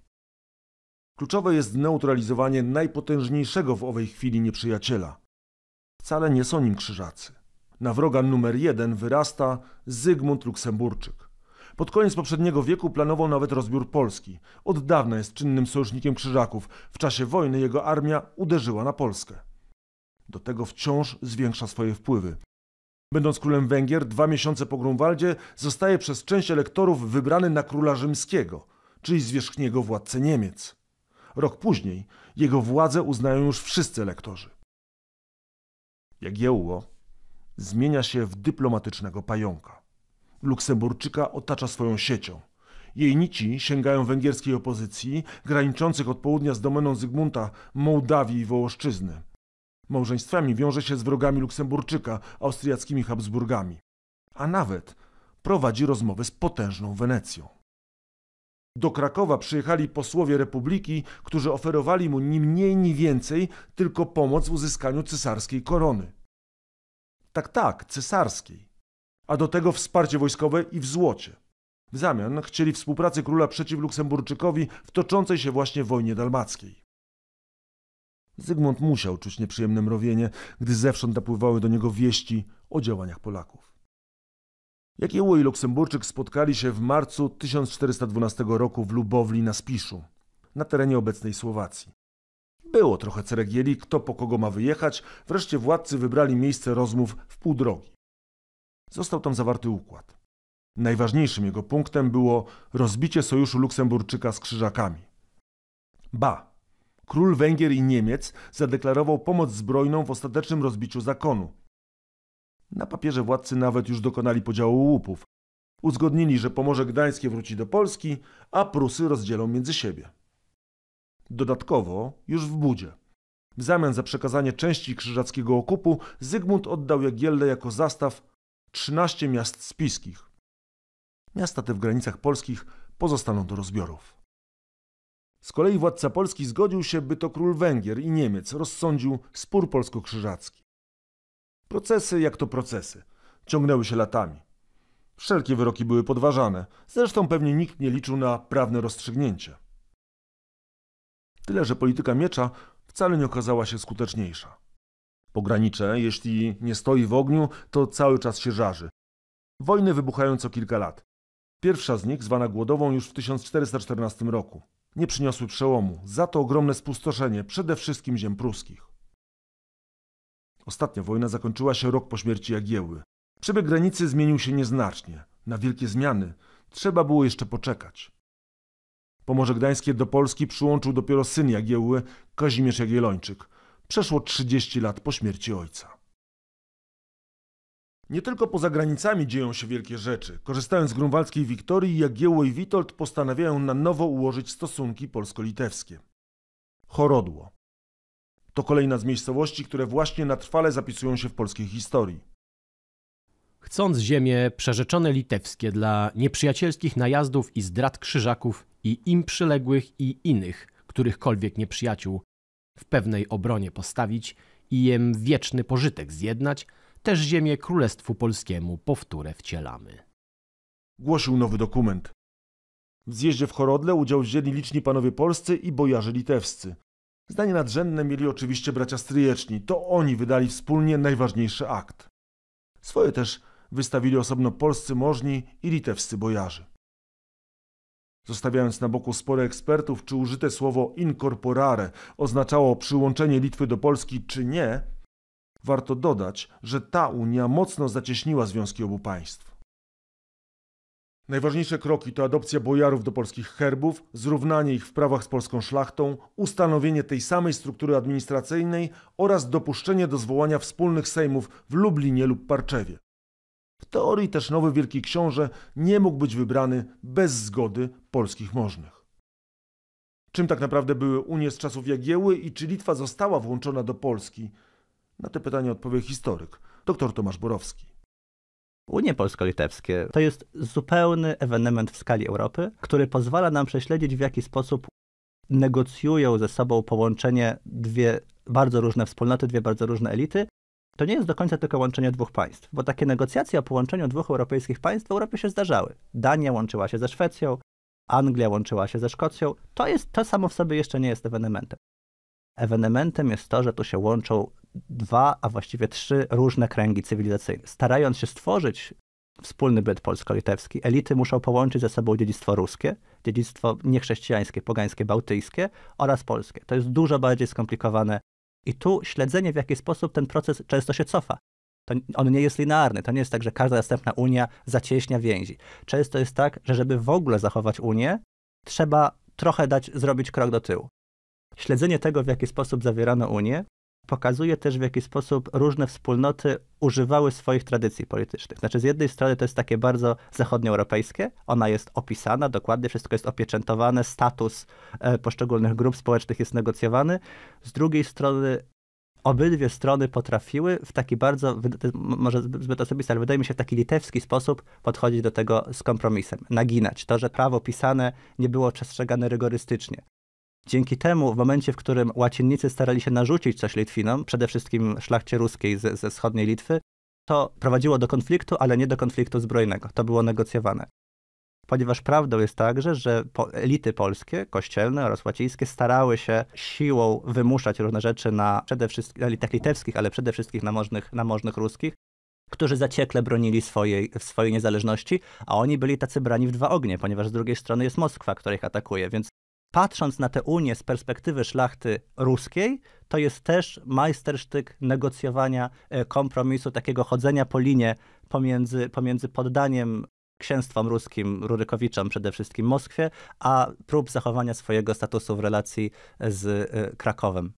Kluczowe jest neutralizowanie najpotężniejszego w owej chwili nieprzyjaciela. Wcale nie są nim krzyżacy. Na wroga numer jeden wyrasta Zygmunt Luksemburczyk. Pod koniec poprzedniego wieku planował nawet rozbiór Polski. Od dawna jest czynnym sojusznikiem Krzyżaków. W czasie wojny jego armia uderzyła na Polskę. Do tego wciąż zwiększa swoje wpływy. Będąc królem Węgier, dwa miesiące po Grunwaldzie zostaje przez część elektorów wybrany na króla rzymskiego, czyli zwierzchniego władcę Niemiec. Rok później jego władzę uznają już wszyscy elektorzy. Jagiełło zmienia się w dyplomatycznego pająka. Luksemburczyka otacza swoją siecią. Jej nici sięgają węgierskiej opozycji, graniczących od południa z domeną Zygmunta, Mołdawii i Wołoszczyzny. Małżeństwami wiąże się z wrogami Luksemburczyka, austriackimi Habsburgami. A nawet prowadzi rozmowy z potężną Wenecją. Do Krakowa przyjechali posłowie republiki, którzy oferowali mu ni mniej, ni więcej tylko pomoc w uzyskaniu cesarskiej korony. Tak, tak, cesarskiej a do tego wsparcie wojskowe i w złocie. W zamian chcieli współpracy króla przeciw Luksemburczykowi w toczącej się właśnie wojnie dalmackiej. Zygmunt musiał czuć nieprzyjemne mrowienie, gdy zewsząd napływały do niego wieści o działaniach Polaków. Jakieło i Luksemburczyk spotkali się w marcu 1412 roku w Lubowli na Spiszu, na terenie obecnej Słowacji. Było trochę ceregieli, kto po kogo ma wyjechać, wreszcie władcy wybrali miejsce rozmów w pół drogi. Został tam zawarty układ. Najważniejszym jego punktem było rozbicie sojuszu Luksemburczyka z Krzyżakami. Ba, król Węgier i Niemiec zadeklarował pomoc zbrojną w ostatecznym rozbiciu zakonu. Na papierze władcy nawet już dokonali podziału łupów. Uzgodnili, że Pomorze Gdańskie wróci do Polski, a Prusy rozdzielą między siebie. Dodatkowo, już w Budzie. W zamian za przekazanie części krzyżackiego okupu Zygmunt oddał Jagiellę jako zastaw 13 miast spiskich. Miasta te w granicach polskich pozostaną do rozbiorów. Z kolei władca Polski zgodził się, by to król Węgier i Niemiec rozsądził spór polsko-krzyżacki. Procesy, jak to procesy, ciągnęły się latami. Wszelkie wyroki były podważane, zresztą pewnie nikt nie liczył na prawne rozstrzygnięcie. Tyle, że polityka miecza wcale nie okazała się skuteczniejsza. Pogranicze, jeśli nie stoi w ogniu, to cały czas się żarzy. Wojny wybuchają co kilka lat. Pierwsza z nich, zwana głodową już w 1414 roku. Nie przyniosły przełomu, za to ogromne spustoszenie, przede wszystkim ziem pruskich. Ostatnia wojna zakończyła się rok po śmierci Jagieły. Przebieg granicy zmienił się nieznacznie. Na wielkie zmiany trzeba było jeszcze poczekać. Pomorze Gdańskie do Polski przyłączył dopiero syn Jagieły, Kazimierz Jagiellończyk – przeszło 30 lat po śmierci ojca. Nie tylko poza granicami dzieją się wielkie rzeczy. Korzystając z grunwaldzkiej Wiktorii, Jagiełło i Witold postanawiają na nowo ułożyć stosunki polsko-litewskie. Chorodło. To kolejna z miejscowości, które właśnie na trwale zapisują się w polskiej historii. Chcąc ziemie przerzeczone litewskie dla nieprzyjacielskich najazdów i zdrad krzyżaków i im przyległych i innych, którychkolwiek nieprzyjaciół, w pewnej obronie postawić i jem wieczny pożytek zjednać, też ziemię Królestwu Polskiemu powtórę wcielamy. Głosił nowy dokument. W zjeździe w Chorodle udział wzięli liczni panowie polscy i bojarze litewscy. Zdanie nadrzędne mieli oczywiście bracia stryjeczni, to oni wydali wspólnie najważniejszy akt. Swoje też wystawili osobno polscy możni i litewscy bojarzy. Zostawiając na boku spory ekspertów, czy użyte słowo incorporare oznaczało przyłączenie Litwy do Polski, czy nie, warto dodać, że ta Unia mocno zacieśniła związki obu państw. Najważniejsze kroki to adopcja bojarów do polskich herbów, zrównanie ich w prawach z polską szlachtą, ustanowienie tej samej struktury administracyjnej oraz dopuszczenie do zwołania wspólnych sejmów w Lublinie lub Parczewie. W teorii też nowy wielki książę nie mógł być wybrany bez zgody polskich możnych. Czym tak naprawdę były Unie z czasów Jagieły i czy Litwa została włączona do Polski? Na te pytania odpowie historyk, dr Tomasz Borowski. Unie polsko-litewskie to jest zupełny ewenement w skali Europy, który pozwala nam prześledzić, w jaki sposób negocjują ze sobą połączenie dwie bardzo różne wspólnoty, dwie bardzo różne elity to nie jest do końca tylko łączenie dwóch państw, bo takie negocjacje o połączeniu dwóch europejskich państw w Europie się zdarzały. Dania łączyła się ze Szwecją, Anglia łączyła się ze Szkocją. To, jest, to samo w sobie jeszcze nie jest ewenementem. Ewenementem jest to, że tu się łączą dwa, a właściwie trzy różne kręgi cywilizacyjne. Starając się stworzyć wspólny byt polsko-litewski, elity muszą połączyć ze sobą dziedzictwo ruskie, dziedzictwo niechrześcijańskie, pogańskie, bałtyjskie oraz polskie. To jest dużo bardziej skomplikowane i tu śledzenie, w jaki sposób ten proces często się cofa. To, on nie jest linearny. To nie jest tak, że każda następna Unia zacieśnia więzi. Często jest tak, że żeby w ogóle zachować Unię, trzeba trochę dać zrobić krok do tyłu. Śledzenie tego, w jaki sposób zawierano Unię, pokazuje też, w jaki sposób różne wspólnoty używały swoich tradycji politycznych. Znaczy, z jednej strony to jest takie bardzo zachodnioeuropejskie, ona jest opisana, dokładnie wszystko jest opieczętowane, status e, poszczególnych grup społecznych jest negocjowany. Z drugiej strony obydwie strony potrafiły w taki bardzo, może zbyt osobisty, ale wydaje mi się w taki litewski sposób podchodzić do tego z kompromisem, naginać to, że prawo pisane nie było przestrzegane rygorystycznie, Dzięki temu, w momencie, w którym łacinnicy starali się narzucić coś Litwinom, przede wszystkim szlachcie ruskiej ze, ze wschodniej Litwy, to prowadziło do konfliktu, ale nie do konfliktu zbrojnego. To było negocjowane. Ponieważ prawdą jest także, że elity polskie, kościelne oraz łacińskie starały się siłą wymuszać różne rzeczy na przede wszystkim na elitach litewskich, ale przede wszystkim na możnych, na możnych ruskich, którzy zaciekle bronili swojej, swojej niezależności, a oni byli tacy brani w dwa ognie, ponieważ z drugiej strony jest Moskwa, która ich atakuje, więc patrząc na tę Unię z perspektywy szlachty ruskiej, to jest też majstersztyk negocjowania e, kompromisu, takiego chodzenia po linie pomiędzy, pomiędzy poddaniem księstwom ruskim, Rurykowiczom przede wszystkim Moskwie, a prób zachowania swojego statusu w relacji z e, Krakowem.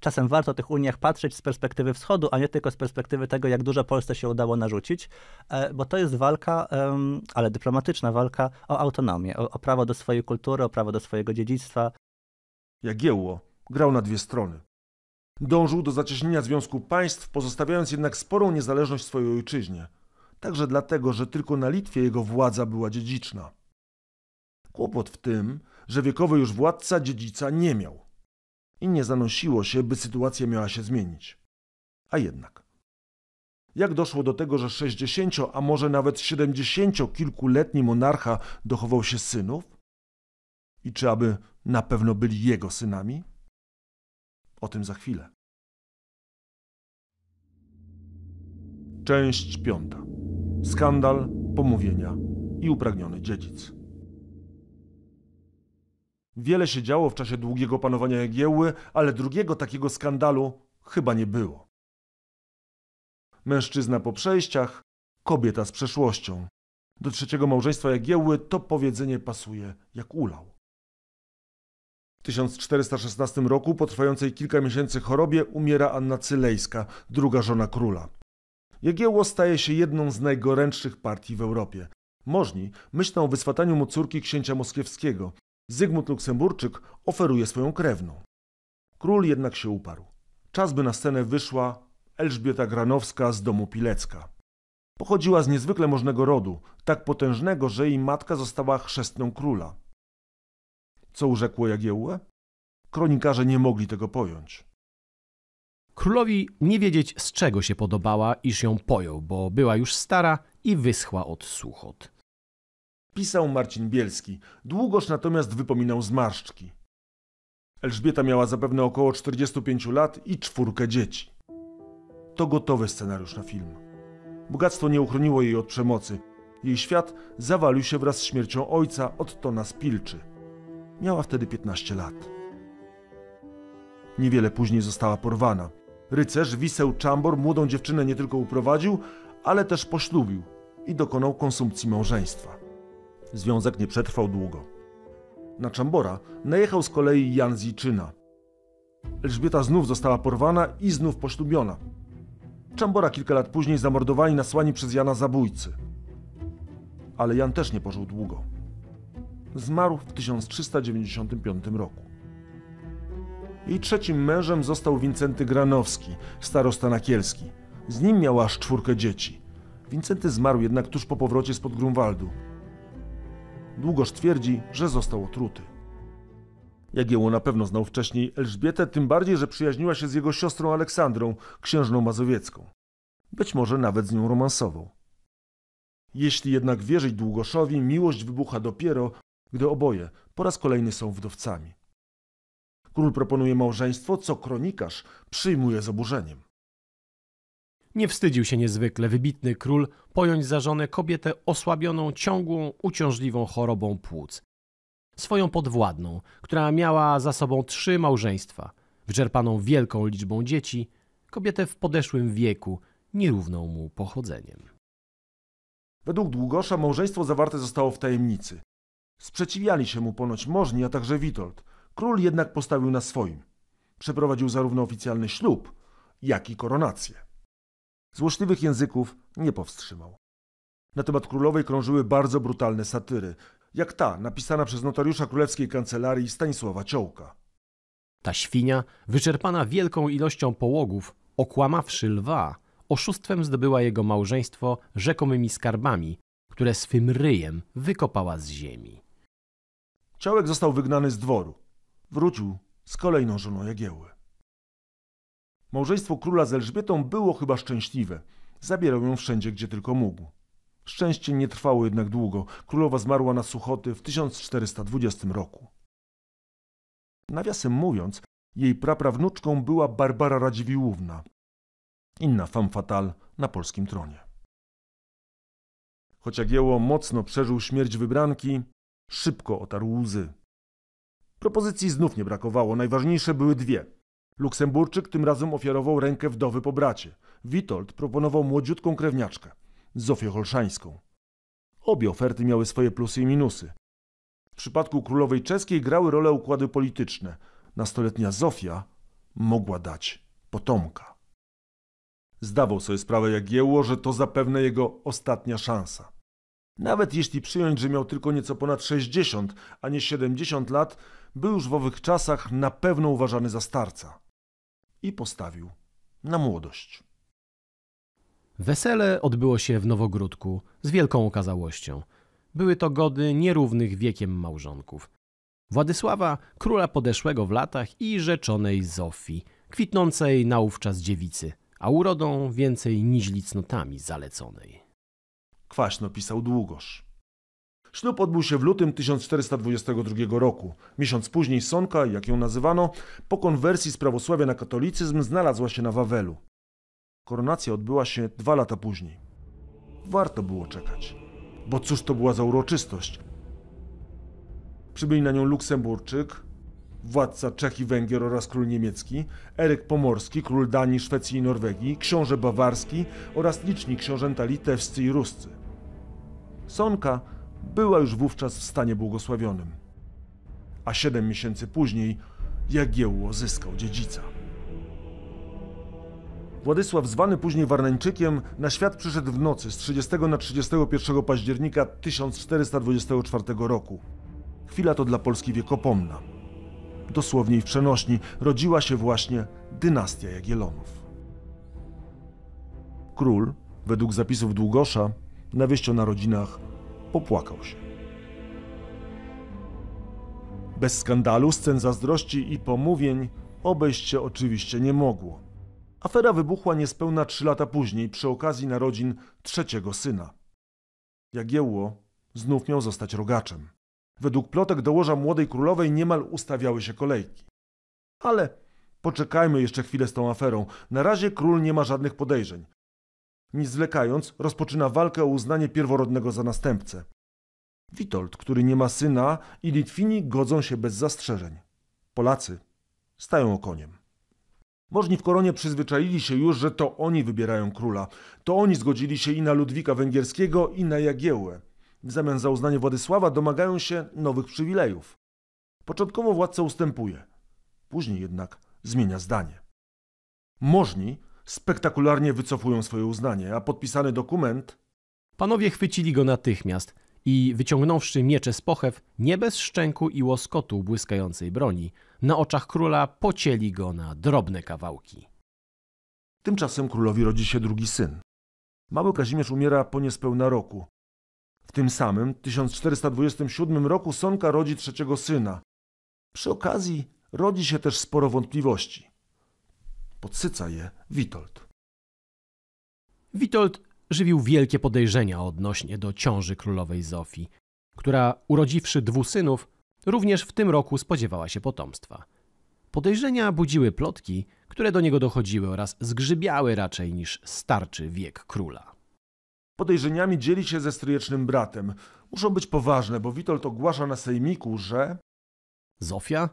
Czasem warto o tych uniach patrzeć z perspektywy wschodu, a nie tylko z perspektywy tego, jak dużo Polsce się udało narzucić, e, bo to jest walka, ale dyplomatyczna walka o autonomię, o, o prawo do swojej kultury, o prawo do swojego dziedzictwa. Jagiełło grał na dwie strony. Dążył do zacieśnienia Związku Państw, pozostawiając jednak sporą niezależność swojej ojczyźnie. Także dlatego, że tylko na Litwie jego władza była dziedziczna. Kłopot w tym, że wiekowy już władca dziedzica nie miał i nie zanosiło się, by sytuacja miała się zmienić. A jednak. Jak doszło do tego, że 60, a może nawet 70 kilkuletni monarcha dochował się synów? I czy aby na pewno byli jego synami? O tym za chwilę. Część piąta. Skandal, pomówienia i upragniony dziedzic. Wiele się działo w czasie długiego panowania Jagiełły, ale drugiego takiego skandalu chyba nie było. Mężczyzna po przejściach, kobieta z przeszłością. Do trzeciego małżeństwa Jagiełły to powiedzenie pasuje jak ulał. W 1416 roku po trwającej kilka miesięcy chorobie umiera Anna Cylejska, druga żona króla. Jagiełło staje się jedną z najgorętszych partii w Europie. Możni myślą o wyswataniu mu córki księcia moskiewskiego, Zygmunt Luksemburczyk oferuje swoją krewną. Król jednak się uparł. Czas by na scenę wyszła Elżbieta Granowska z domu Pilecka. Pochodziła z niezwykle możnego rodu, tak potężnego, że jej matka została chrzestną króla. Co urzekło Jagiełłę? Kronikarze nie mogli tego pojąć. Królowi nie wiedzieć z czego się podobała, iż ją pojął, bo była już stara i wyschła od suchot. Pisał Marcin Bielski, długoż natomiast wypominał zmarszczki. Elżbieta miała zapewne około 45 lat i czwórkę dzieci. To gotowy scenariusz na film. Bogactwo nie uchroniło jej od przemocy. Jej świat zawalił się wraz z śmiercią ojca od Tona Spilczy. Miała wtedy 15 lat. Niewiele później została porwana. Rycerz Wiseł Czambor młodą dziewczynę nie tylko uprowadził, ale też poślubił i dokonał konsumpcji małżeństwa. Związek nie przetrwał długo. Na Czambora najechał z kolei Jan Ziczyna. Elżbieta znów została porwana i znów poślubiona. Czambora kilka lat później zamordowali nasłani przez Jana zabójcy. Ale Jan też nie pożył długo. Zmarł w 1395 roku. Jej trzecim mężem został Wincenty Granowski, starosta nakielski. Z nim miała aż czwórkę dzieci. Wincenty zmarł jednak tuż po powrocie spod Grunwaldu. Długoż twierdzi, że został otruty. Jagiełło na pewno znał wcześniej Elżbietę, tym bardziej, że przyjaźniła się z jego siostrą Aleksandrą, księżną mazowiecką. Być może nawet z nią romansował. Jeśli jednak wierzyć Długoszowi, miłość wybucha dopiero, gdy oboje po raz kolejny są wdowcami. Król proponuje małżeństwo, co kronikarz przyjmuje z oburzeniem. Nie wstydził się niezwykle wybitny król pojąć za żonę kobietę osłabioną ciągłą, uciążliwą chorobą płuc. Swoją podwładną, która miała za sobą trzy małżeństwa, wyczerpaną wielką liczbą dzieci, kobietę w podeszłym wieku, nierówną mu pochodzeniem. Według Długosza małżeństwo zawarte zostało w tajemnicy. Sprzeciwiali się mu ponoć możni, a także Witold. Król jednak postawił na swoim. Przeprowadził zarówno oficjalny ślub, jak i koronację. Złośliwych języków nie powstrzymał. Na temat królowej krążyły bardzo brutalne satyry, jak ta napisana przez notariusza królewskiej kancelarii Stanisława Ciołka. Ta świnia, wyczerpana wielką ilością połogów, okłamawszy lwa, oszustwem zdobyła jego małżeństwo rzekomymi skarbami, które swym ryjem wykopała z ziemi. Ciołek został wygnany z dworu. Wrócił z kolejną żoną Jagieły. Małżeństwo króla z Elżbietą było chyba szczęśliwe. Zabierał ją wszędzie, gdzie tylko mógł. Szczęście nie trwało jednak długo. Królowa zmarła na Suchoty w 1420 roku. Nawiasem mówiąc, jej praprawnuczką była Barbara Radziwiłłówna, inna femme fatale na polskim tronie. Choć Agieło mocno przeżył śmierć wybranki, szybko otarł łzy. Propozycji znów nie brakowało, najważniejsze były dwie – Luksemburczyk tym razem ofiarował rękę wdowy po bracie. Witold proponował młodziutką krewniaczkę, Zofię Holszańską. Obie oferty miały swoje plusy i minusy. W przypadku królowej czeskiej grały rolę układy polityczne. Nastoletnia Zofia mogła dać potomka. Zdawał sobie sprawę Jagiełło, że to zapewne jego ostatnia szansa. Nawet jeśli przyjąć, że miał tylko nieco ponad 60, a nie 70 lat, był już w owych czasach na pewno uważany za starca i postawił na młodość. Wesele odbyło się w Nowogródku z wielką okazałością. Były to gody nierównych wiekiem małżonków. Władysława, króla podeszłego w latach i rzeczonej Zofii, kwitnącej naówczas dziewicy, a urodą więcej cnotami zaleconej. Kwaśno pisał długoż. Ślub odbył się w lutym 1422 roku. Miesiąc później Sonka, jak ją nazywano, po konwersji z prawosławia na katolicyzm znalazła się na Wawelu. Koronacja odbyła się dwa lata później. Warto było czekać, bo cóż to była za uroczystość. Przybyli na nią Luksemburczyk, władca Czech i Węgier oraz król niemiecki, Eryk Pomorski, król Danii, Szwecji i Norwegii, książę bawarski oraz liczni książęta litewscy i ruscy. Sonka była już wówczas w stanie błogosławionym. A siedem miesięcy później Jagiełło zyskał dziedzica. Władysław, zwany później Warnańczykiem, na świat przyszedł w nocy z 30 na 31 października 1424 roku. Chwila to dla Polski wiekopomna. Dosłownie i w przenośni rodziła się właśnie dynastia Jagiellonów. Król, według zapisów Długosza, na wieść o narodzinach popłakał się. Bez skandalu, scen zazdrości i pomówień obejść się oczywiście nie mogło. Afera wybuchła niespełna trzy lata później przy okazji narodzin trzeciego syna. Jagiełło znów miał zostać rogaczem. Według plotek do łoża młodej królowej niemal ustawiały się kolejki. Ale poczekajmy jeszcze chwilę z tą aferą. Na razie król nie ma żadnych podejrzeń. Nie zwlekając, rozpoczyna walkę o uznanie pierworodnego za następcę. Witold, który nie ma syna, i Litwini godzą się bez zastrzeżeń. Polacy stają okoniem. Możni w koronie przyzwyczaili się już, że to oni wybierają króla. To oni zgodzili się i na Ludwika Węgierskiego, i na Jagiełę. W zamian za uznanie Władysława domagają się nowych przywilejów. Początkowo władca ustępuje, później jednak zmienia zdanie. Możni spektakularnie wycofują swoje uznanie, a podpisany dokument... Panowie chwycili go natychmiast i wyciągnąwszy miecze z pochew, nie bez szczęku i łoskotu błyskającej broni, na oczach króla pocięli go na drobne kawałki. Tymczasem królowi rodzi się drugi syn. Mały Kazimierz umiera po niespełna roku. W tym samym 1427 roku Sonka rodzi trzeciego syna. Przy okazji rodzi się też sporo wątpliwości. Podsyca je Witold. Witold żywił wielkie podejrzenia odnośnie do ciąży królowej Zofii, która, urodziwszy dwóch synów, również w tym roku spodziewała się potomstwa. Podejrzenia budziły plotki, które do niego dochodziły oraz zgrzybiały raczej niż starczy wiek króla. Podejrzeniami dzieli się ze stryjecznym bratem. Muszą być poważne, bo Witold ogłasza na sejmiku, że... Zofia,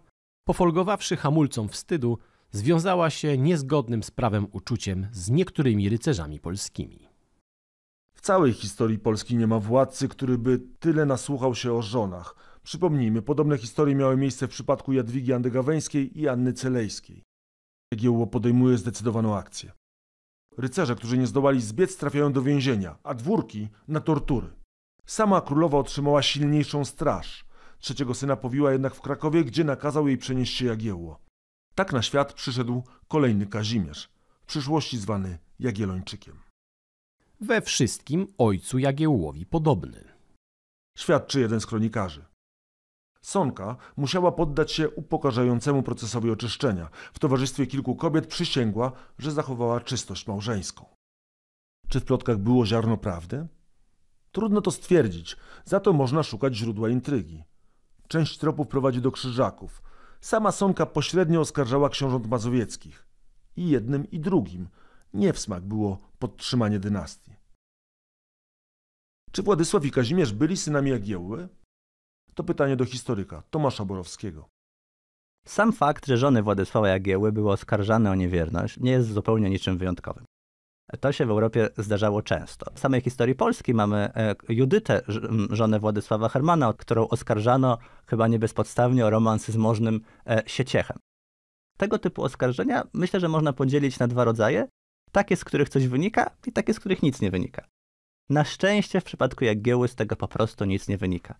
pofolgowawszy hamulcom wstydu, związała się niezgodnym z prawem uczuciem z niektórymi rycerzami polskimi. W całej historii Polski nie ma władcy, który by tyle nasłuchał się o żonach. Przypomnijmy, podobne historie miały miejsce w przypadku Jadwigi Andegaweńskiej i Anny Celejskiej. Jagiełło podejmuje zdecydowaną akcję. Rycerze, którzy nie zdołali zbiec, trafiają do więzienia, a dwórki na tortury. Sama królowa otrzymała silniejszą straż. Trzeciego syna powiła jednak w Krakowie, gdzie nakazał jej przenieść się Jagiełło. Tak na świat przyszedł kolejny Kazimierz, w przyszłości zwany Jagiellończykiem. We wszystkim ojcu Jagiełłowi podobny. Świadczy jeden z kronikarzy. Sonka musiała poddać się upokarzającemu procesowi oczyszczenia. W towarzystwie kilku kobiet przysięgła, że zachowała czystość małżeńską. Czy w plotkach było ziarno prawdy? Trudno to stwierdzić, za to można szukać źródła intrygi. Część tropów prowadzi do krzyżaków, Sama Sonka pośrednio oskarżała książąt mazowieckich. I jednym i drugim nie w smak było podtrzymanie dynastii. Czy Władysław i Kazimierz byli synami Jagiełły? To pytanie do historyka Tomasza Borowskiego. Sam fakt, że żony Władysława Jagiełły były oskarżane o niewierność, nie jest zupełnie niczym wyjątkowym. To się w Europie zdarzało często. W samej historii Polski mamy e, Judytę, żonę Władysława Hermana, którą oskarżano chyba nie bezpodstawnie o romans z możnym e, sieciechem. Tego typu oskarżenia myślę, że można podzielić na dwa rodzaje. Takie, z których coś wynika i takie, z których nic nie wynika. Na szczęście w przypadku Jagieły z tego po prostu nic nie wynika.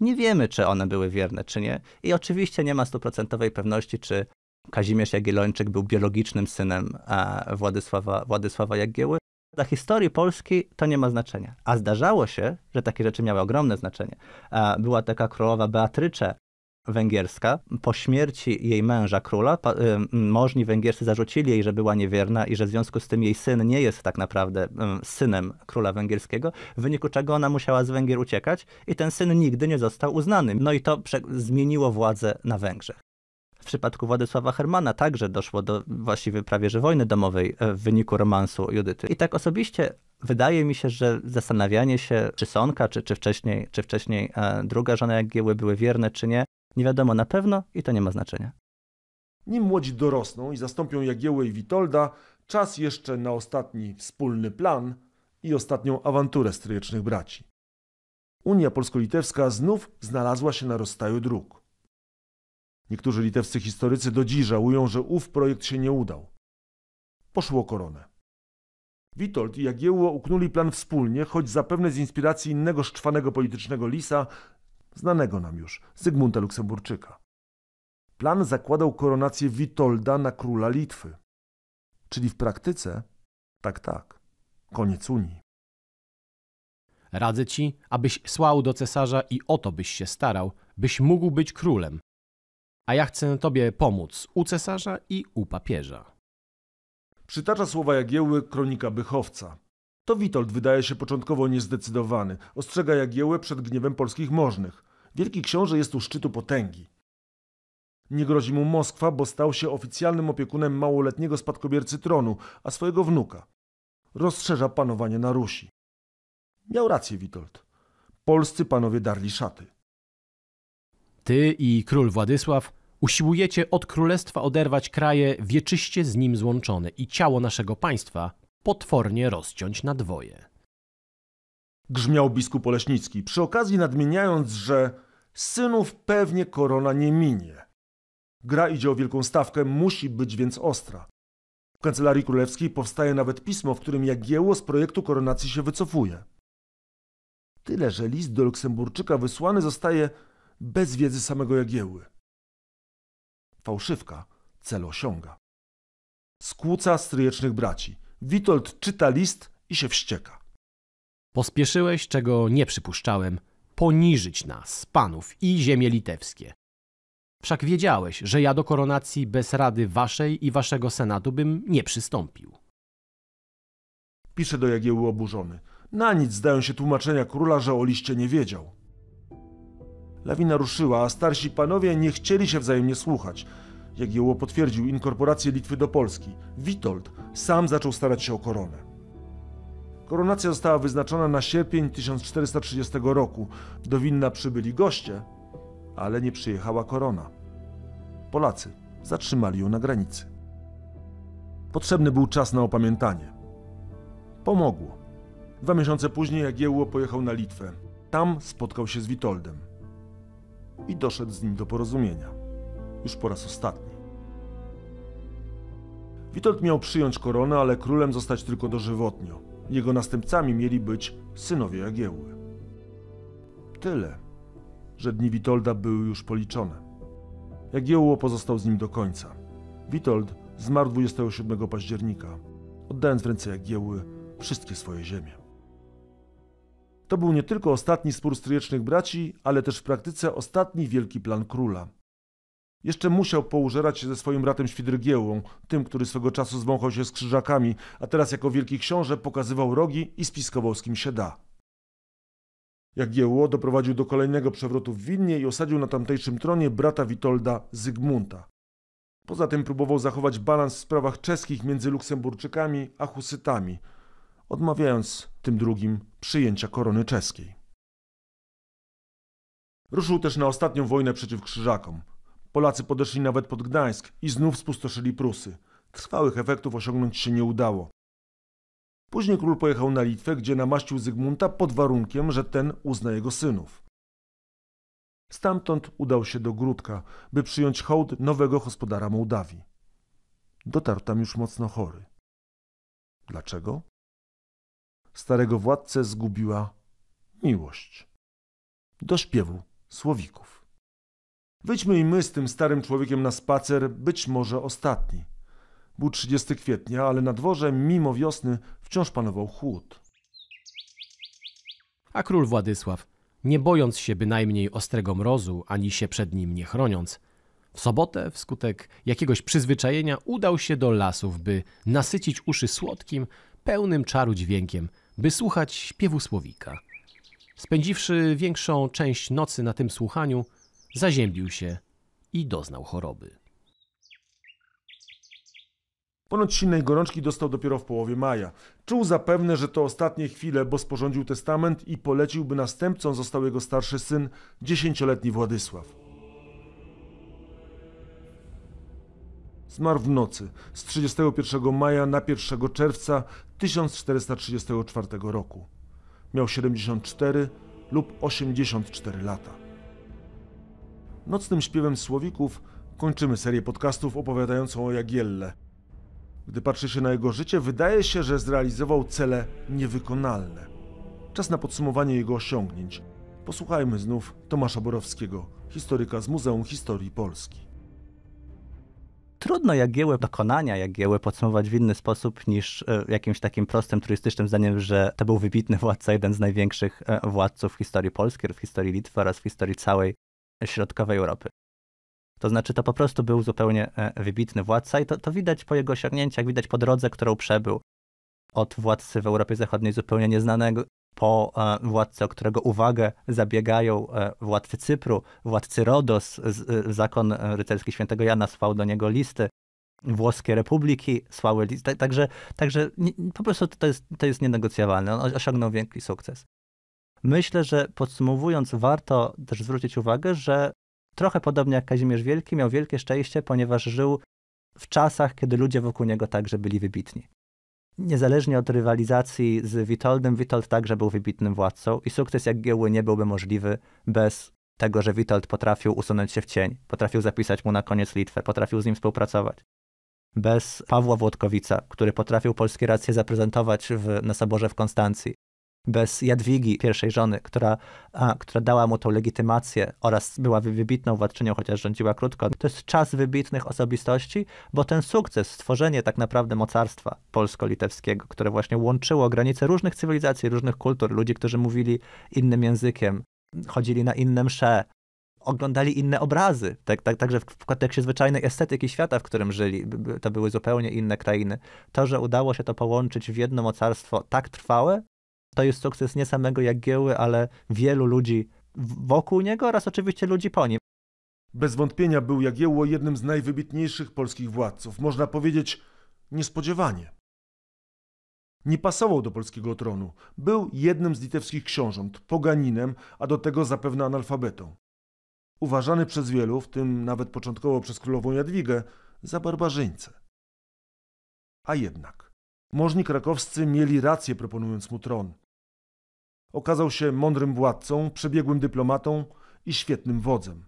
Nie wiemy, czy one były wierne, czy nie i oczywiście nie ma stuprocentowej pewności, czy Kazimierz Jagiellończyk był biologicznym synem e, Władysława, Władysława Jagieły. Dla historii Polski to nie ma znaczenia. A zdarzało się, że takie rzeczy miały ogromne znaczenie. E, była taka królowa Beatrycze węgierska. Po śmierci jej męża, króla, e, możni węgierscy zarzucili jej, że była niewierna i że w związku z tym jej syn nie jest tak naprawdę synem króla węgierskiego, w wyniku czego ona musiała z Węgier uciekać i ten syn nigdy nie został uznany. No i to zmieniło władzę na Węgrzech. W przypadku Władysława Hermana także doszło do właściwie prawie że wojny domowej e, w wyniku romansu Judyty. I tak osobiście wydaje mi się, że zastanawianie się, czy Sonka, czy, czy wcześniej, czy wcześniej e, druga żona Jagieły były wierne, czy nie, nie wiadomo na pewno i to nie ma znaczenia. Nim młodzi dorosną i zastąpią Jagiełę i Witolda, czas jeszcze na ostatni wspólny plan i ostatnią awanturę stryjecznych braci. Unia Polsko-Litewska znów znalazła się na rozstaju dróg. Niektórzy litewscy historycy do dziś żałują, że ów projekt się nie udał. Poszło koronę. Witold i Jagiełło uknuli plan wspólnie, choć zapewne z inspiracji innego szczwanego politycznego lisa, znanego nam już, Zygmunta Luksemburczyka. Plan zakładał koronację Witolda na króla Litwy. Czyli w praktyce, tak, tak, koniec Unii. Radzę ci, abyś słał do cesarza i o to byś się starał, byś mógł być królem, a ja chcę Tobie pomóc u cesarza i u papieża. Przytacza słowa Jagiełły kronika Bychowca. To Witold wydaje się początkowo niezdecydowany. Ostrzega Jagiełę przed gniewem polskich możnych. Wielki książę jest u szczytu potęgi. Nie grozi mu Moskwa, bo stał się oficjalnym opiekunem małoletniego spadkobiercy tronu, a swojego wnuka. Rozszerza panowanie na Rusi. Miał rację Witold. Polscy panowie darli szaty. Ty i król Władysław usiłujecie od królestwa oderwać kraje wieczyście z nim złączone i ciało naszego państwa potwornie rozciąć na dwoje. Grzmiał biskup Oleśnicki, przy okazji nadmieniając, że synów pewnie korona nie minie. Gra idzie o wielką stawkę, musi być więc ostra. W Kancelarii Królewskiej powstaje nawet pismo, w którym Jagiełło z projektu koronacji się wycofuje. Tyle, że list do Luksemburczyka wysłany zostaje bez wiedzy samego Jagieły. Fałszywka cel osiąga. Skłóca stryjecznych braci. Witold czyta list i się wścieka. Pospieszyłeś, czego nie przypuszczałem, poniżyć nas, panów i ziemie litewskie. Wszak wiedziałeś, że ja do koronacji bez rady waszej i waszego senatu bym nie przystąpił. Pisze do Jagieły oburzony. Na nic zdają się tłumaczenia króla, że o liście nie wiedział. Lawina ruszyła, a starsi panowie nie chcieli się wzajemnie słuchać. Jagiełło potwierdził inkorporację Litwy do Polski. Witold sam zaczął starać się o koronę. Koronacja została wyznaczona na sierpień 1430 roku. Do Winna przybyli goście, ale nie przyjechała korona. Polacy zatrzymali ją na granicy. Potrzebny był czas na opamiętanie. Pomogło. Dwa miesiące później Jagiełło pojechał na Litwę. Tam spotkał się z Witoldem i doszedł z nim do porozumienia. Już po raz ostatni. Witold miał przyjąć koronę, ale królem zostać tylko dożywotnio. Jego następcami mieli być synowie Jagiełły. Tyle, że dni Witolda były już policzone. Jagiełło pozostał z nim do końca. Witold zmarł 27 października, oddając w ręce Jagiełły wszystkie swoje ziemie. To był nie tylko ostatni spór stryjecznych braci, ale też w praktyce ostatni wielki plan króla. Jeszcze musiał poużerać się ze swoim bratem Świdrygiełą, tym, który swego czasu zwąchał się z krzyżakami, a teraz jako wielki książę pokazywał rogi i spiskował z kim się da. Jagiełło doprowadził do kolejnego przewrotu w Wilnie i osadził na tamtejszym tronie brata Witolda Zygmunta. Poza tym próbował zachować balans w sprawach czeskich między Luksemburczykami a Husytami – odmawiając tym drugim przyjęcia korony czeskiej. Ruszył też na ostatnią wojnę przeciw Krzyżakom. Polacy podeszli nawet pod Gdańsk i znów spustoszyli Prusy. Trwałych efektów osiągnąć się nie udało. Później król pojechał na Litwę, gdzie namaścił Zygmunta pod warunkiem, że ten uzna jego synów. Stamtąd udał się do Grudka, by przyjąć hołd nowego gospodara Mołdawii. Dotarł tam już mocno chory. Dlaczego? starego władcę zgubiła miłość. Do śpiewu słowików. Wyjdźmy i my z tym starym człowiekiem na spacer, być może ostatni. Był 30 kwietnia, ale na dworze, mimo wiosny, wciąż panował chłód. A król Władysław, nie bojąc się bynajmniej ostrego mrozu, ani się przed nim nie chroniąc, w sobotę, wskutek jakiegoś przyzwyczajenia, udał się do lasów, by nasycić uszy słodkim, pełnym czaru dźwiękiem – by słuchać śpiewu słowika. Spędziwszy większą część nocy na tym słuchaniu, zaziębił się i doznał choroby. Ponoć silnej gorączki dostał dopiero w połowie maja. Czuł zapewne, że to ostatnie chwile, bo sporządził testament i polecił, by następcą został jego starszy syn, dziesięcioletni Władysław. Zmarł w nocy z 31 maja na 1 czerwca 1434 roku. Miał 74 lub 84 lata. Nocnym śpiewem słowików kończymy serię podcastów opowiadającą o Jagielle. Gdy patrzy się na jego życie, wydaje się, że zrealizował cele niewykonalne. Czas na podsumowanie jego osiągnięć. Posłuchajmy znów Tomasza Borowskiego, historyka z Muzeum Historii Polski trudno Jagiełę dokonania Jagiełę podsumować w inny sposób niż e, jakimś takim prostym turystycznym zdaniem, że to był wybitny władca, jeden z największych e, władców w historii Polski, w historii Litwy oraz w historii całej środkowej Europy. To znaczy, to po prostu był zupełnie e, wybitny władca i to, to widać po jego osiągnięciach, widać po drodze, którą przebył od władcy w Europie Zachodniej zupełnie nieznanego, po e, władcy, o którego uwagę zabiegają e, władcy Cypru, władcy Rodos, zakon rycerski świętego Jana słał do niego listy, włoskie republiki słały listy, także, także po prostu to jest, to jest nienegocjowalne, on osiągnął wielki sukces. Myślę, że podsumowując, warto też zwrócić uwagę, że trochę podobnie jak Kazimierz Wielki, miał wielkie szczęście, ponieważ żył w czasach, kiedy ludzie wokół niego także byli wybitni. Niezależnie od rywalizacji z Witoldem, Witold także był wybitnym władcą i sukces Jagiełły nie byłby możliwy bez tego, że Witold potrafił usunąć się w cień, potrafił zapisać mu na koniec Litwę, potrafił z nim współpracować. Bez Pawła Włodkowica, który potrafił polskie racje zaprezentować w, na soborze w Konstancji, bez Jadwigi, pierwszej żony, która, a, która dała mu tą legitymację oraz była wybitną władczynią, chociaż rządziła krótko. To jest czas wybitnych osobistości, bo ten sukces, stworzenie tak naprawdę mocarstwa polsko-litewskiego, które właśnie łączyło granice różnych cywilizacji, różnych kultur, ludzi, którzy mówili innym językiem, chodzili na inne msze, oglądali inne obrazy, tak, tak, także w kontekście zwyczajnej estetyki świata, w którym żyli, to były zupełnie inne krainy. To, że udało się to połączyć w jedno mocarstwo tak trwałe, to jest sukces nie samego Jagieły, ale wielu ludzi wokół niego oraz oczywiście ludzi po nim. Bez wątpienia był Jagiełło jednym z najwybitniejszych polskich władców, można powiedzieć niespodziewanie. Nie pasował do polskiego tronu, był jednym z litewskich książąt, poganinem, a do tego zapewne analfabetą. Uważany przez wielu, w tym nawet początkowo przez królową Jadwigę, za barbarzyńcę. A jednak, możni krakowscy mieli rację proponując mu tron – Okazał się mądrym władcą, przebiegłym dyplomatą i świetnym wodzem.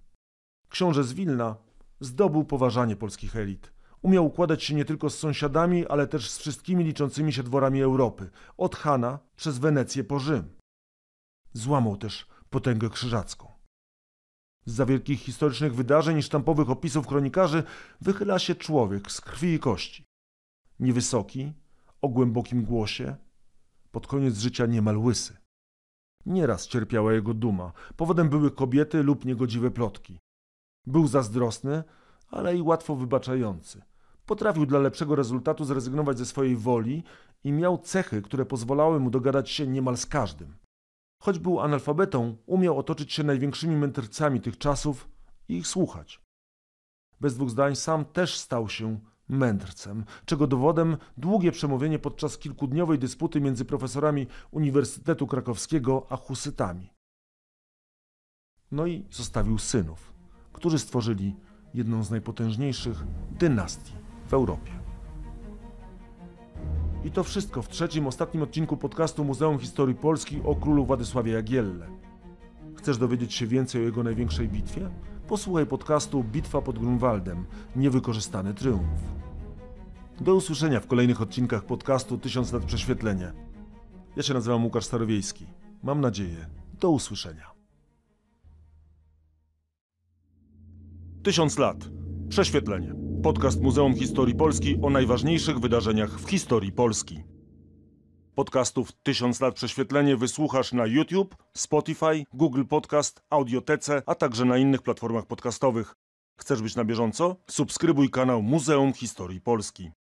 Książę z Wilna zdobył poważanie polskich elit. Umiał układać się nie tylko z sąsiadami, ale też z wszystkimi liczącymi się dworami Europy, od Hana przez Wenecję po Rzym. Złamał też potęgę krzyżacką. Z za wielkich historycznych wydarzeń i sztampowych opisów kronikarzy wychyla się człowiek z krwi i kości. Niewysoki, o głębokim głosie, pod koniec życia niemal łysy. Nieraz cierpiała jego duma. Powodem były kobiety lub niegodziwe plotki. Był zazdrosny, ale i łatwo wybaczający. Potrafił dla lepszego rezultatu zrezygnować ze swojej woli i miał cechy, które pozwalały mu dogadać się niemal z każdym. Choć był analfabetą, umiał otoczyć się największymi mędrcami tych czasów i ich słuchać. Bez dwóch zdań sam też stał się mędrcem, czego dowodem długie przemówienie podczas kilkudniowej dysputy między profesorami Uniwersytetu Krakowskiego a husytami. No i zostawił synów, którzy stworzyli jedną z najpotężniejszych dynastii w Europie. I to wszystko w trzecim, ostatnim odcinku podcastu Muzeum Historii Polski o królu Władysławie Jagielle. Chcesz dowiedzieć się więcej o jego największej bitwie? posłuchaj podcastu Bitwa pod Grunwaldem Niewykorzystany triumf. Do usłyszenia w kolejnych odcinkach podcastu "Tysiąc lat prześwietlenie. Ja się nazywam Łukasz Starowiejski. Mam nadzieję, do usłyszenia. Tysiąc lat prześwietlenie. Podcast Muzeum Historii Polski o najważniejszych wydarzeniach w historii Polski. Podcastów 1000 lat prześwietlenie wysłuchasz na YouTube, Spotify, Google Podcast, Audiotece, a także na innych platformach podcastowych. Chcesz być na bieżąco? Subskrybuj kanał Muzeum Historii Polski.